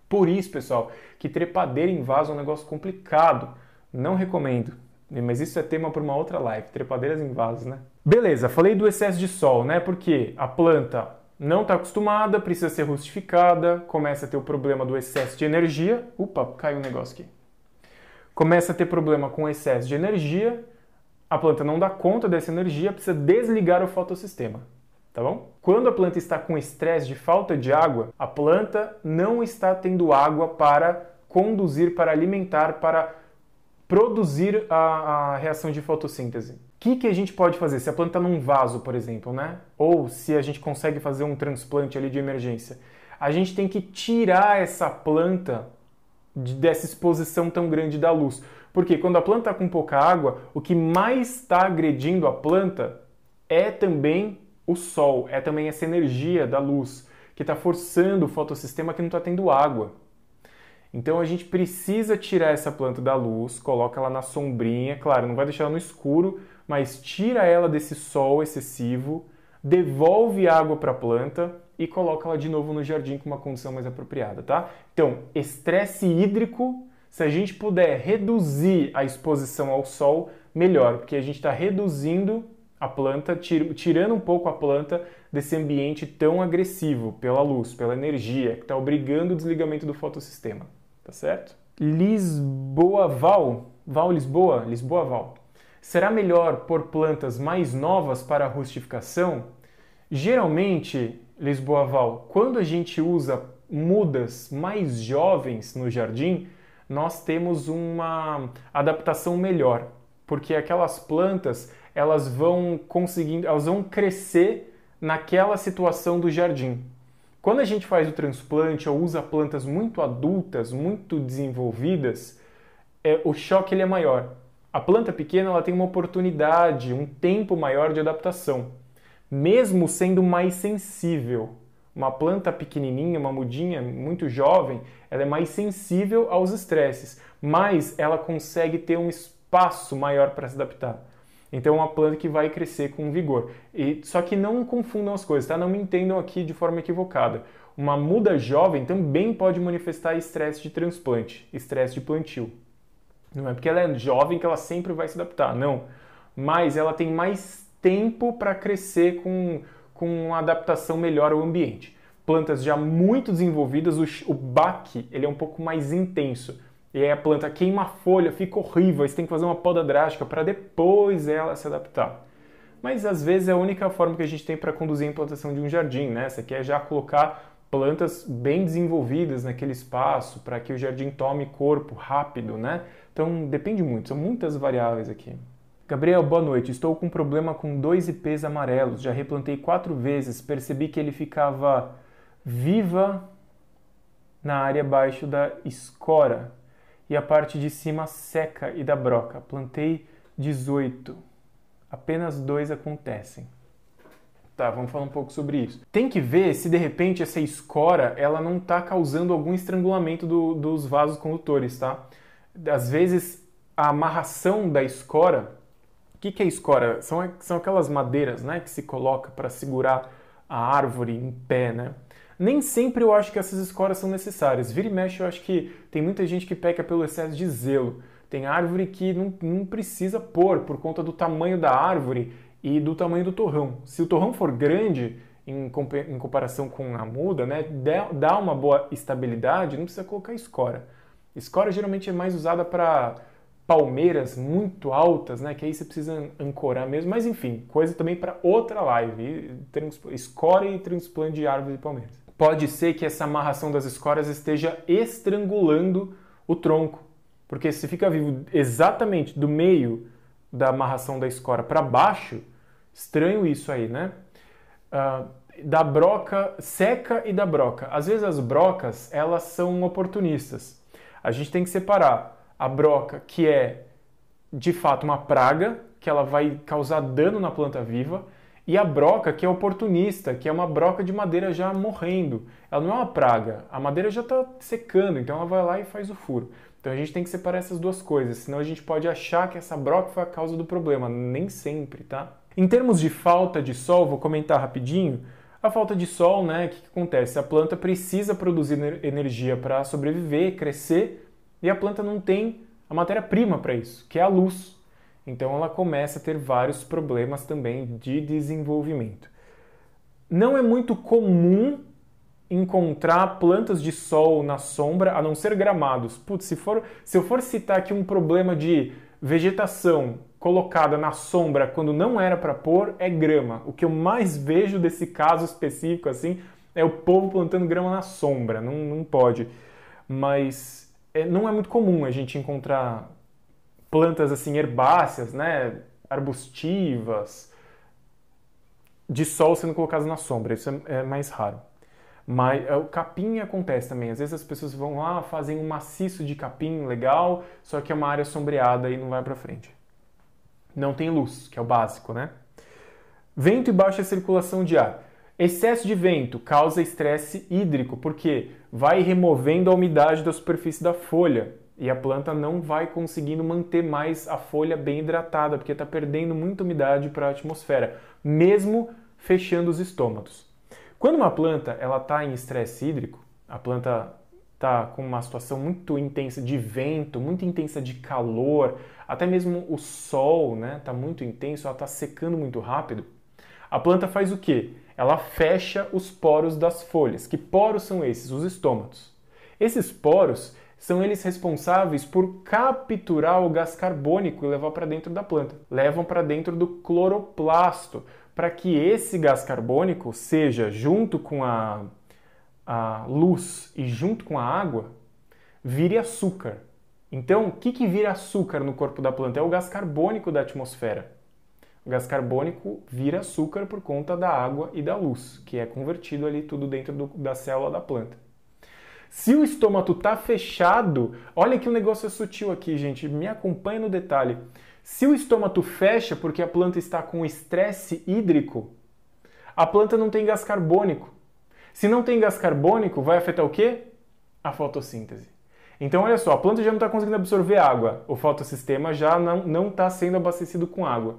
Por isso, pessoal, que trepadeira em vaso é um negócio complicado. Não recomendo. Né, mas isso é tema para uma outra live, trepadeiras em vasos, né? Beleza, falei do excesso de sol, né? Porque a planta não está acostumada, precisa ser rustificada, começa a ter o problema do excesso de energia. Opa, caiu um negócio aqui. Começa a ter problema com o excesso de energia, a planta não dá conta dessa energia, precisa desligar o fotossistema tá bom? Quando a planta está com estresse de falta de água, a planta não está tendo água para conduzir, para alimentar, para produzir a, a reação de fotossíntese. O que, que a gente pode fazer? Se a planta tá num vaso, por exemplo, né? Ou se a gente consegue fazer um transplante ali de emergência, a gente tem que tirar essa planta de, dessa exposição tão grande da luz. Porque quando a planta está com pouca água, o que mais está agredindo a planta é também o sol, é também essa energia da luz que está forçando o fotossistema que não está tendo água. Então a gente precisa tirar essa planta da luz, coloca ela na sombrinha, claro, não vai deixar ela no escuro, mas tira ela desse sol excessivo, devolve água para a planta e coloca ela de novo no jardim com uma condição mais apropriada, tá? Então, estresse hídrico, se a gente puder reduzir a exposição ao sol, melhor, porque a gente está reduzindo a planta, tirando um pouco a planta desse ambiente tão agressivo pela luz, pela energia, que está obrigando o desligamento do fotossistema tá certo? Lisboa Val, Val Lisboa, Lisboa Val. Será melhor pôr plantas mais novas para rustificação? Geralmente, Lisboa Val, quando a gente usa mudas mais jovens no jardim, nós temos uma adaptação melhor, porque aquelas plantas elas vão conseguindo, elas vão crescer naquela situação do jardim. Quando a gente faz o transplante ou usa plantas muito adultas, muito desenvolvidas, é, o choque ele é maior. A planta pequena ela tem uma oportunidade, um tempo maior de adaptação, mesmo sendo mais sensível. Uma planta pequenininha, uma mudinha, muito jovem, ela é mais sensível aos estresses, mas ela consegue ter um espaço maior para se adaptar. Então, é uma planta que vai crescer com vigor. E Só que não confundam as coisas, tá? Não me entendam aqui de forma equivocada. Uma muda jovem também pode manifestar estresse de transplante, estresse de plantio. Não é porque ela é jovem que ela sempre vai se adaptar, não. Mas ela tem mais tempo para crescer com, com uma adaptação melhor ao ambiente. Plantas já muito desenvolvidas, o, o baque ele é um pouco mais intenso e aí a planta queima a folha, fica horrível, você tem que fazer uma poda drástica para depois ela se adaptar. Mas às vezes é a única forma que a gente tem para conduzir a implantação de um jardim, né? Essa aqui é já colocar plantas bem desenvolvidas naquele espaço para que o jardim tome corpo rápido, né? Então depende muito, são muitas variáveis aqui. Gabriel, boa noite. Estou com um problema com dois IPs amarelos. Já replantei quatro vezes. Percebi que ele ficava viva na área abaixo da escora e a parte de cima seca e dá broca. Plantei 18. Apenas dois acontecem. Tá, vamos falar um pouco sobre isso. Tem que ver se de repente essa escora ela não está causando algum estrangulamento do, dos vasos condutores, tá? Às vezes a amarração da escora. O que, que é escora? São, são aquelas madeiras né, que se coloca para segurar a árvore em pé, né? nem sempre eu acho que essas escoras são necessárias. Vira e mexe, eu acho que tem muita gente que peca pelo excesso de zelo. Tem árvore que não, não precisa pôr por conta do tamanho da árvore e do tamanho do torrão. Se o torrão for grande, em, em comparação com a muda, né, dá uma boa estabilidade, não precisa colocar escora. Escora geralmente é mais usada para palmeiras muito altas, né? Que aí você precisa ancorar mesmo. Mas enfim, coisa também para outra live. Escora e transplante de árvores e palmeiras pode ser que essa amarração das escoras esteja estrangulando o tronco. Porque se fica vivo exatamente do meio da amarração da escora para baixo, estranho isso aí, né? Uh, da broca seca e da broca. Às vezes as brocas, elas são oportunistas. A gente tem que separar a broca que é de fato uma praga, que ela vai causar dano na planta viva, e a broca, que é oportunista, que é uma broca de madeira já morrendo. Ela não é uma praga, a madeira já está secando, então ela vai lá e faz o furo. Então a gente tem que separar essas duas coisas, senão a gente pode achar que essa broca foi a causa do problema. Nem sempre, tá? Em termos de falta de sol, vou comentar rapidinho. A falta de sol, né? O que, que acontece? A planta precisa produzir energia para sobreviver, crescer, e a planta não tem a matéria-prima para isso, que é a luz. Então ela começa a ter vários problemas também de desenvolvimento. Não é muito comum encontrar plantas de sol na sombra, a não ser gramados. Putz, se, for, se eu for citar aqui um problema de vegetação colocada na sombra quando não era para pôr, é grama. O que eu mais vejo desse caso específico assim é o povo plantando grama na sombra, não, não pode. Mas é, não é muito comum a gente encontrar plantas assim herbáceas, né, arbustivas, de sol sendo colocadas na sombra. Isso é, é mais raro. Mas é, o capim acontece também. Às vezes as pessoas vão lá, fazem um maciço de capim legal, só que é uma área sombreada e não vai para frente. Não tem luz, que é o básico, né? Vento e baixa circulação de ar. Excesso de vento causa estresse hídrico, porque vai removendo a umidade da superfície da folha. E a planta não vai conseguindo manter mais a folha bem hidratada, porque está perdendo muita umidade para a atmosfera, mesmo fechando os estômatos. Quando uma planta ela está em estresse hídrico, a planta está com uma situação muito intensa de vento, muito intensa de calor, até mesmo o sol está né, tá muito intenso, ela está secando muito rápido, a planta faz o quê? Ela fecha os poros das folhas. Que poros são esses? Os estômatos. Esses poros são eles responsáveis por capturar o gás carbônico e levar para dentro da planta. Levam para dentro do cloroplasto, para que esse gás carbônico seja, junto com a, a luz e junto com a água, vire açúcar. Então, o que, que vira açúcar no corpo da planta? É o gás carbônico da atmosfera. O gás carbônico vira açúcar por conta da água e da luz, que é convertido ali tudo dentro do, da célula da planta. Se o estômago está fechado, olha que o um negócio é sutil aqui, gente, me acompanha no detalhe. Se o estômago fecha porque a planta está com estresse hídrico, a planta não tem gás carbônico. Se não tem gás carbônico, vai afetar o quê? A fotossíntese. Então, olha só, a planta já não está conseguindo absorver água, o fotossistema já não está sendo abastecido com água.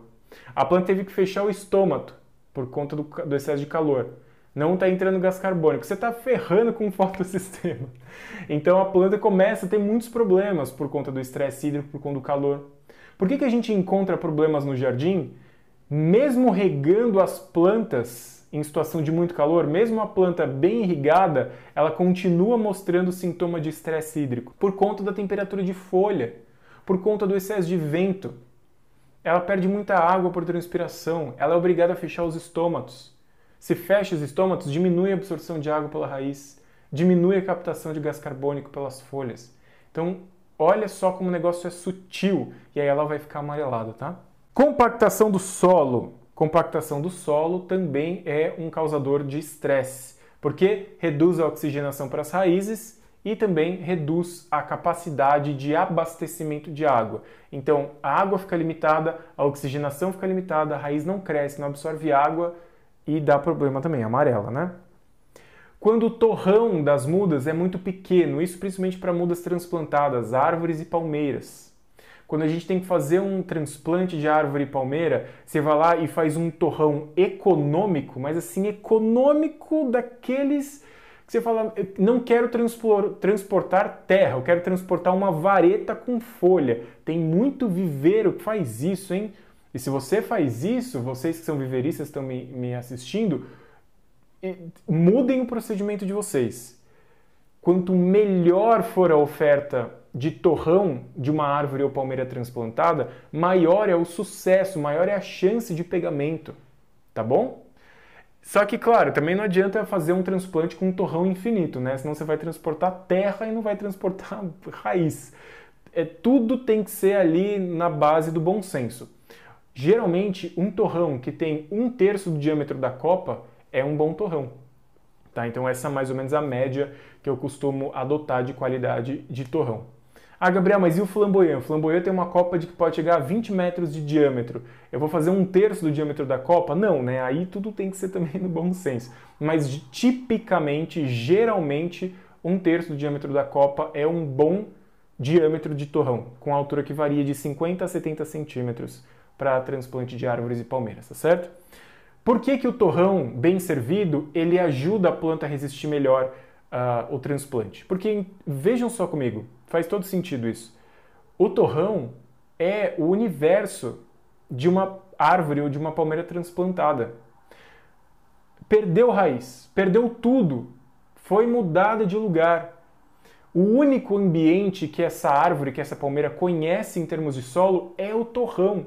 A planta teve que fechar o estômago por conta do, do excesso de calor não está entrando gás carbônico, você está ferrando com o fotossistema. Então a planta começa a ter muitos problemas por conta do estresse hídrico, por conta do calor. Por que, que a gente encontra problemas no jardim? Mesmo regando as plantas em situação de muito calor, mesmo a planta bem irrigada, ela continua mostrando sintoma de estresse hídrico por conta da temperatura de folha, por conta do excesso de vento. Ela perde muita água por transpiração, ela é obrigada a fechar os estômatos. Se fecha os estômatos, diminui a absorção de água pela raiz, diminui a captação de gás carbônico pelas folhas. Então, olha só como o negócio é sutil e aí ela vai ficar amarelada, tá? Compactação do solo. Compactação do solo também é um causador de estresse, porque reduz a oxigenação para as raízes e também reduz a capacidade de abastecimento de água. Então, a água fica limitada, a oxigenação fica limitada, a raiz não cresce, não absorve água, e dá problema também, é amarela, né? Quando o torrão das mudas é muito pequeno, isso principalmente para mudas transplantadas, árvores e palmeiras. Quando a gente tem que fazer um transplante de árvore e palmeira, você vai lá e faz um torrão econômico, mas assim, econômico daqueles que você fala, não quero transportar terra, eu quero transportar uma vareta com folha. Tem muito viveiro que faz isso, hein? E se você faz isso, vocês que são viveristas estão me, me assistindo, mudem o procedimento de vocês. Quanto melhor for a oferta de torrão de uma árvore ou palmeira transplantada, maior é o sucesso, maior é a chance de pegamento, tá bom? Só que, claro, também não adianta fazer um transplante com um torrão infinito, né? Senão você vai transportar terra e não vai transportar *laughs* raiz. É, tudo tem que ser ali na base do bom senso. Geralmente, um torrão que tem um terço do diâmetro da copa é um bom torrão. Tá? Então, essa é mais ou menos a média que eu costumo adotar de qualidade de torrão. Ah, Gabriel, mas e o flamboyant? O flamboyant tem uma copa de que pode chegar a 20 metros de diâmetro. Eu vou fazer um terço do diâmetro da copa? Não, né? Aí tudo tem que ser também no bom senso. Mas tipicamente, geralmente, um terço do diâmetro da copa é um bom diâmetro de torrão, com altura que varia de 50 a 70 centímetros para transplante de árvores e palmeiras, tá certo? Por que, que o torrão bem servido ele ajuda a planta a resistir melhor uh, o transplante? Porque vejam só comigo, faz todo sentido isso. O torrão é o universo de uma árvore ou de uma palmeira transplantada. Perdeu raiz, perdeu tudo, foi mudada de lugar. O único ambiente que essa árvore, que essa palmeira conhece em termos de solo é o torrão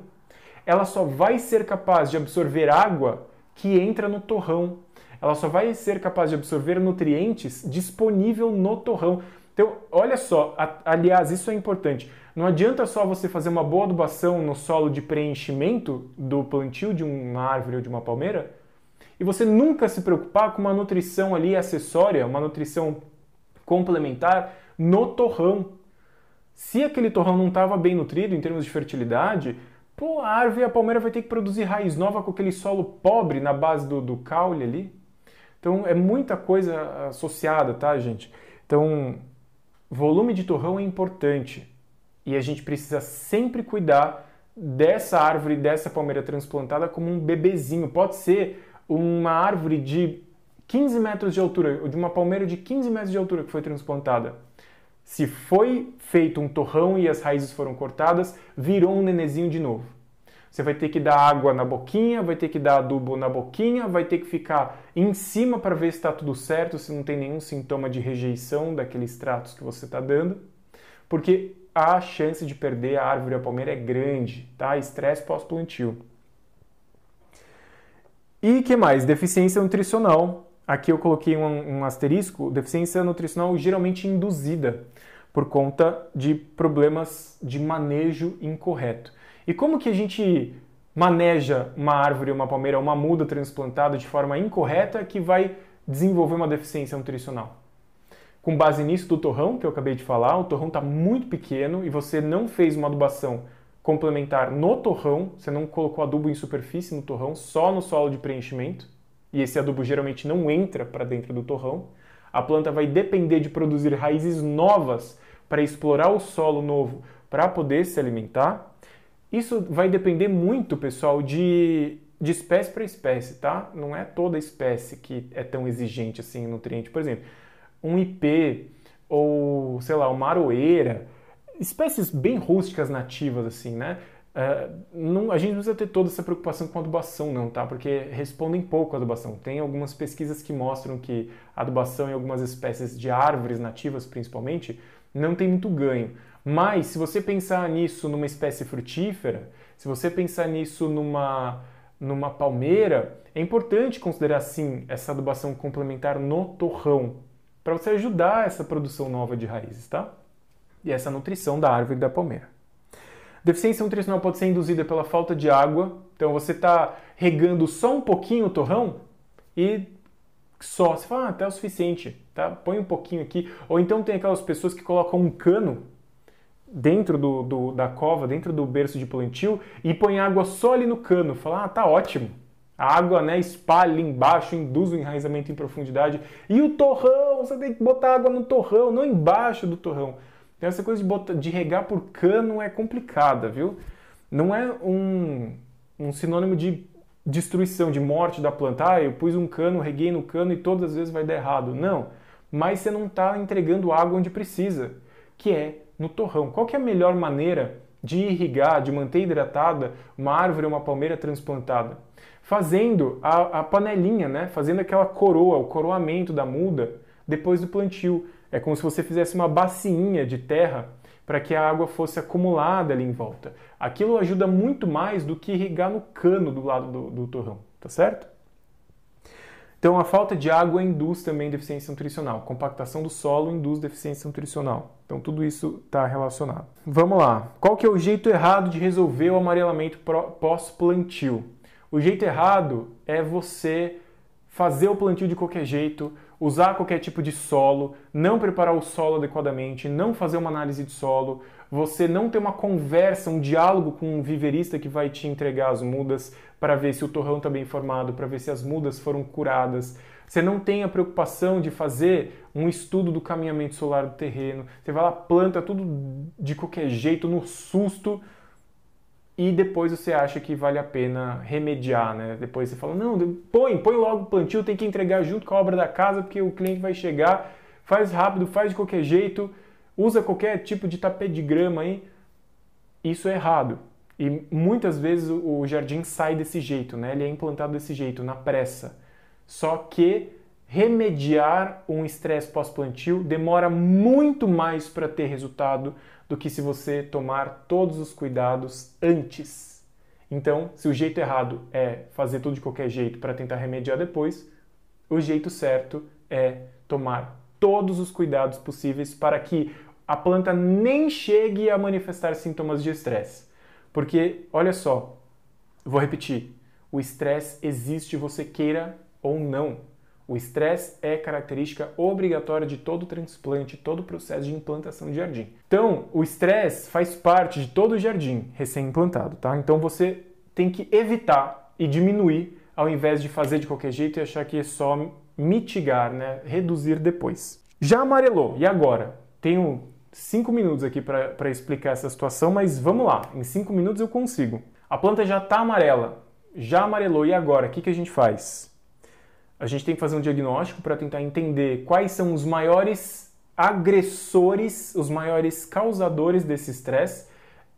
ela só vai ser capaz de absorver água que entra no torrão. Ela só vai ser capaz de absorver nutrientes disponível no torrão. Então, olha só, a, aliás, isso é importante. Não adianta só você fazer uma boa adubação no solo de preenchimento do plantio de uma árvore ou de uma palmeira e você nunca se preocupar com uma nutrição ali acessória, uma nutrição complementar no torrão. Se aquele torrão não estava bem nutrido em termos de fertilidade, Pô, a árvore, a palmeira vai ter que produzir raiz nova com aquele solo pobre na base do, do caule ali. Então é muita coisa associada, tá, gente? Então, volume de torrão é importante e a gente precisa sempre cuidar dessa árvore, dessa palmeira transplantada como um bebezinho. Pode ser uma árvore de 15 metros de altura, ou de uma palmeira de 15 metros de altura que foi transplantada. Se foi feito um torrão e as raízes foram cortadas, virou um nenezinho de novo. Você vai ter que dar água na boquinha, vai ter que dar adubo na boquinha, vai ter que ficar em cima para ver se está tudo certo, se não tem nenhum sintoma de rejeição daqueles tratos que você está dando, porque a chance de perder a árvore a palmeira é grande, tá? Estresse pós-plantio. E que mais? Deficiência nutricional. Aqui eu coloquei um, um asterisco, deficiência nutricional geralmente induzida por conta de problemas de manejo incorreto. E como que a gente maneja uma árvore, uma palmeira, uma muda transplantada de forma incorreta que vai desenvolver uma deficiência nutricional? Com base nisso do torrão que eu acabei de falar, o torrão está muito pequeno e você não fez uma adubação complementar no torrão, você não colocou adubo em superfície no torrão, só no solo de preenchimento e esse adubo geralmente não entra para dentro do torrão. A planta vai depender de produzir raízes novas para explorar o solo novo para poder se alimentar. Isso vai depender muito, pessoal, de, de espécie para espécie, tá? Não é toda espécie que é tão exigente assim em nutriente. Por exemplo, um IP ou, sei lá, uma aroeira, espécies bem rústicas nativas assim, né? É, não, a gente não precisa ter toda essa preocupação com adubação, não, tá? Porque respondem pouco a adubação. Tem algumas pesquisas que mostram que adubação em algumas espécies de árvores nativas, principalmente, não tem muito ganho. Mas se você pensar nisso numa espécie frutífera, se você pensar nisso numa, numa palmeira, é importante considerar sim essa adubação complementar no torrão, para você ajudar essa produção nova de raízes, tá? E essa nutrição da árvore da palmeira. Deficiência nutricional pode ser induzida pela falta de água. Então você está regando só um pouquinho o torrão e só. Você fala, ah, tá o suficiente, tá? Põe um pouquinho aqui. Ou então tem aquelas pessoas que colocam um cano dentro do, do, da cova, dentro do berço de plantio e põe água só ali no cano. Fala, ah, tá ótimo. A água né, espalha embaixo, induz o enraizamento em profundidade. E o torrão, você tem que botar água no torrão, não embaixo do torrão. Então essa coisa de, botar, de regar por cano é complicada, viu? Não é um, um sinônimo de destruição, de morte da planta. Ah, eu pus um cano, reguei no cano e todas as vezes vai dar errado. Não. Mas você não está entregando água onde precisa, que é no torrão. Qual é a melhor maneira de irrigar, de manter hidratada uma árvore ou uma palmeira transplantada? Fazendo a, a panelinha, né? fazendo aquela coroa, o coroamento da muda depois do plantio. É como se você fizesse uma bacinha de terra para que a água fosse acumulada ali em volta. Aquilo ajuda muito mais do que irrigar no cano do lado do, do torrão, tá certo? Então, a falta de água induz também deficiência nutricional. Compactação do solo induz deficiência nutricional. Então, tudo isso está relacionado. Vamos lá. Qual que é o jeito errado de resolver o amarelamento pós-plantio? O jeito errado é você fazer o plantio de qualquer jeito, usar qualquer tipo de solo, não preparar o solo adequadamente, não fazer uma análise de solo, você não ter uma conversa, um diálogo com um viverista que vai te entregar as mudas para ver se o torrão está bem formado, para ver se as mudas foram curadas. Você não tem a preocupação de fazer um estudo do caminhamento solar do terreno. Você vai lá, planta tudo de qualquer jeito, no susto, e depois você acha que vale a pena remediar, né? Depois você fala, não, põe, põe logo o plantio, tem que entregar junto com a obra da casa, porque o cliente vai chegar, faz rápido, faz de qualquer jeito, usa qualquer tipo de tapete de grama aí. Isso é errado. E muitas vezes o jardim sai desse jeito, né? Ele é implantado desse jeito, na pressa. Só que remediar um estresse pós-plantio demora muito mais para ter resultado do que se você tomar todos os cuidados antes. Então, se o jeito errado é fazer tudo de qualquer jeito para tentar remediar depois, o jeito certo é tomar todos os cuidados possíveis para que a planta nem chegue a manifestar sintomas de estresse. Porque, olha só, vou repetir: o estresse existe você queira ou não. O estresse é característica obrigatória de todo transplante, todo processo de implantação de jardim. Então, o estresse faz parte de todo jardim recém-implantado, tá? Então você tem que evitar e diminuir ao invés de fazer de qualquer jeito e achar que é só mitigar, né? Reduzir depois. Já amarelou, e agora? Tenho cinco minutos aqui para explicar essa situação, mas vamos lá, em cinco minutos eu consigo. A planta já está amarela, já amarelou, e agora? O que, que a gente faz? A gente tem que fazer um diagnóstico para tentar entender quais são os maiores agressores, os maiores causadores desse estresse.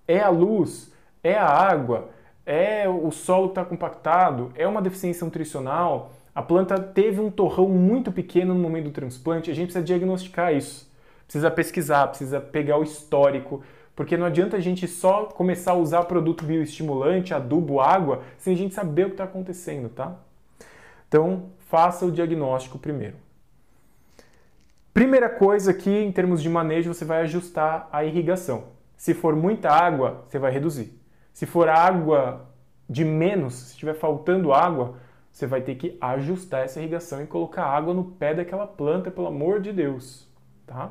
É a luz, é a água, é o solo está compactado, é uma deficiência nutricional, a planta teve um torrão muito pequeno no momento do transplante. A gente precisa diagnosticar isso, precisa pesquisar, precisa pegar o histórico, porque não adianta a gente só começar a usar produto bioestimulante, adubo, água, sem a gente saber o que está acontecendo, tá? Então, faça o diagnóstico primeiro. Primeira coisa aqui, em termos de manejo, você vai ajustar a irrigação. Se for muita água, você vai reduzir. Se for água de menos, se estiver faltando água, você vai ter que ajustar essa irrigação e colocar água no pé daquela planta, pelo amor de Deus, tá?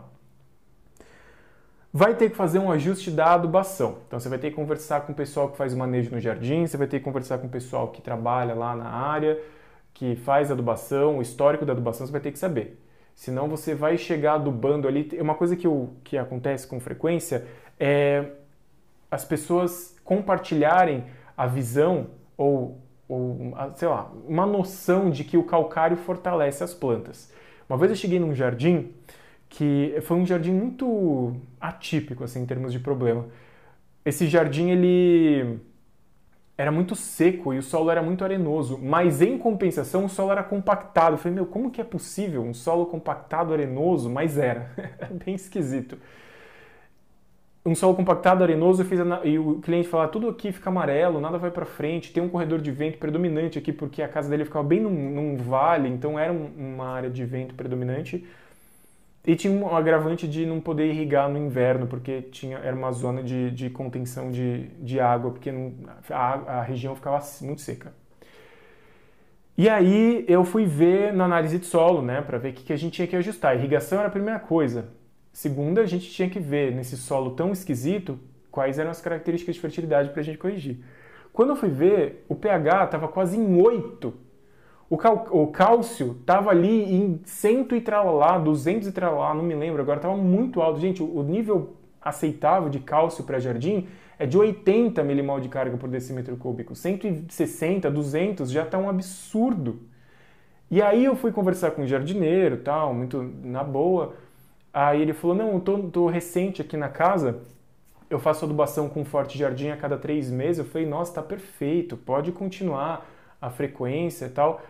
Vai ter que fazer um ajuste da adubação. Então você vai ter que conversar com o pessoal que faz o manejo no jardim, você vai ter que conversar com o pessoal que trabalha lá na área, que faz adubação, o histórico da adubação, você vai ter que saber. Senão você vai chegar adubando ali. Uma coisa que, eu, que acontece com frequência é as pessoas compartilharem a visão ou, ou, sei lá, uma noção de que o calcário fortalece as plantas. Uma vez eu cheguei num jardim que foi um jardim muito atípico assim, em termos de problema. Esse jardim ele era muito seco e o solo era muito arenoso, mas em compensação o solo era compactado. Eu falei, meu, como que é possível um solo compactado arenoso? Mas era, *laughs* bem esquisito. Um solo compactado arenoso Fiz e o cliente falou, tudo aqui fica amarelo, nada vai para frente, tem um corredor de vento predominante aqui, porque a casa dele ficava bem num, num vale, então era uma área de vento predominante. E tinha um agravante de não poder irrigar no inverno, porque tinha, era uma zona de, de contenção de, de água, porque não, a, a região ficava muito seca. E aí eu fui ver na análise de solo, né, para ver o que, que a gente tinha que ajustar. irrigação era a primeira coisa. Segunda, a gente tinha que ver nesse solo tão esquisito quais eram as características de fertilidade para a gente corrigir. Quando eu fui ver, o pH estava quase em 8 o, cal, o cálcio estava ali em 100 e tralalá, 200 e tralalá, não me lembro agora, estava muito alto. Gente, o, o nível aceitável de cálcio para jardim é de 80 milimol de carga por decímetro cúbico. 160, 200 já está um absurdo. E aí eu fui conversar com o um jardineiro, tal, muito na boa. Aí ele falou: Não, eu tô, tô, recente aqui na casa, eu faço adubação com forte jardim a cada três meses. Eu falei: Nossa, tá perfeito, pode continuar a frequência e tal.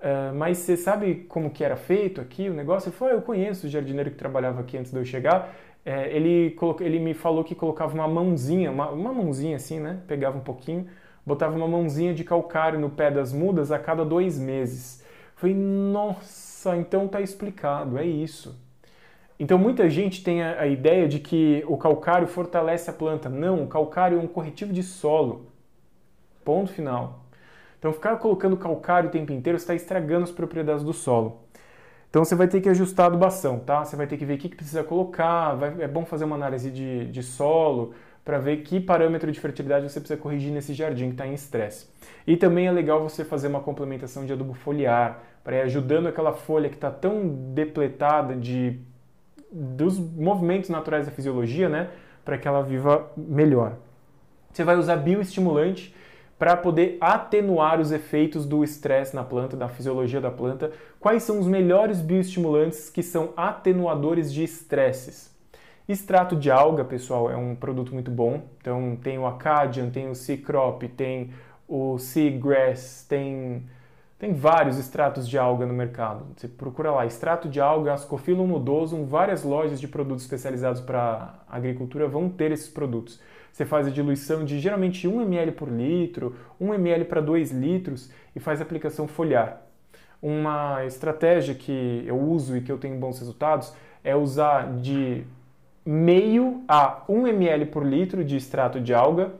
Ah, mas você sabe como que era feito aqui o negócio? Ele falou, ah, eu conheço o jardineiro que trabalhava aqui antes de eu chegar. É, ele, ele me falou que colocava uma mãozinha, uma, uma, mãozinha assim, né? Pegava um pouquinho, botava uma mãozinha de calcário no pé das mudas a cada dois meses. Eu falei, nossa, então tá explicado, é isso. Então muita gente tem a, a ideia de que o calcário fortalece a planta. Não, o calcário é um corretivo de solo. Ponto final. Então, ficar colocando calcário o tempo inteiro está estragando as propriedades do solo. Então, você vai ter que ajustar a adubação, tá? Você vai ter que ver o que, precisa colocar, vai, é bom fazer uma análise de, de solo para ver que parâmetro de fertilidade você precisa corrigir nesse jardim que está em estresse. E também é legal você fazer uma complementação de adubo foliar, para ir ajudando aquela folha que está tão depletada de dos movimentos naturais da fisiologia, né, para que ela viva melhor. Você vai usar bioestimulante, para poder atenuar os efeitos do estresse na planta, da fisiologia da planta, quais são os melhores bioestimulantes que são atenuadores de estresses. Extrato de alga, pessoal, é um produto muito bom. Então tem o Acadian, tem o Crop, tem o Seagrass, tem tem vários extratos de alga no mercado. Você procura lá, extrato de alga, Ascophyllum nodosum, várias lojas de produtos especializados para agricultura vão ter esses produtos. Você faz a diluição de geralmente 1 ml por litro, 1 ml para 2 litros e faz a aplicação foliar. Uma estratégia que eu uso e que eu tenho bons resultados é usar de meio a 1 ml por litro de extrato de alga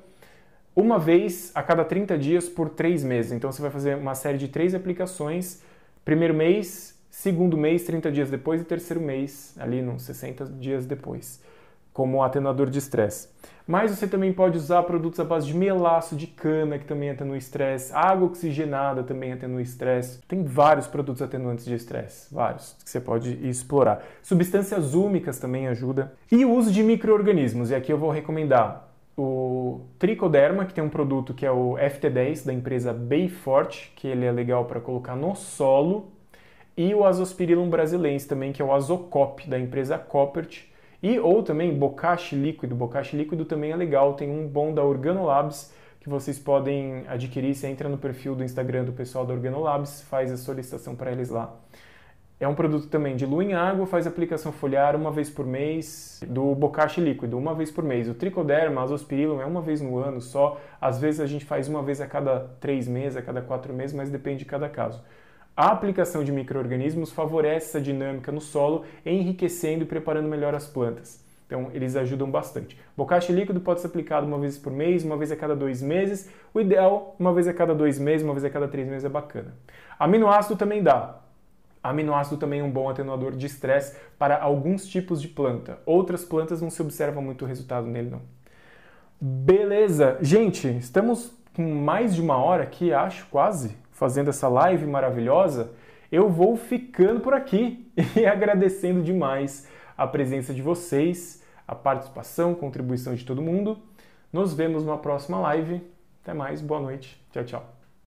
uma vez a cada 30 dias por 3 meses. Então você vai fazer uma série de 3 aplicações, primeiro mês, segundo mês, 30 dias depois e terceiro mês, ali nos 60 dias depois como atenuador de estresse. Mas você também pode usar produtos à base de melaço de cana, que também atenua estresse, água oxigenada também atenua estresse. Tem vários produtos atenuantes de estresse, vários, que você pode explorar. Substâncias úmicas também ajuda. E o uso de micro-organismos, e aqui eu vou recomendar o Tricoderma, que tem um produto que é o FT10 da empresa Bayfort, que ele é legal para colocar no solo, e o azospirilum brasileiro também, que é o Azocop da empresa Coppert, e ou também bocache líquido. Bocache líquido também é legal, tem um bom da Organolabs que vocês podem adquirir. Você entra no perfil do Instagram do pessoal da Organolabs, faz a solicitação para eles lá. É um produto também dilui em água, faz aplicação foliar uma vez por mês, do bocache líquido, uma vez por mês. O tricoderma, azospirilum, é uma vez no ano só. Às vezes a gente faz uma vez a cada três meses, a cada quatro meses, mas depende de cada caso. A aplicação de micro-organismos favorece essa dinâmica no solo, enriquecendo e preparando melhor as plantas. Então, eles ajudam bastante. Bocache líquido pode ser aplicado uma vez por mês, uma vez a cada dois meses. O ideal, uma vez a cada dois meses, uma vez a cada três meses é bacana. Aminoácido também dá. Aminoácido também é um bom atenuador de estresse para alguns tipos de planta. Outras plantas não se observa muito resultado nele, não. Beleza! Gente, estamos com mais de uma hora aqui, acho, quase fazendo essa live maravilhosa, eu vou ficando por aqui *laughs* e agradecendo demais a presença de vocês, a participação, contribuição de todo mundo. Nos vemos numa próxima live. Até mais, boa noite. Tchau, tchau.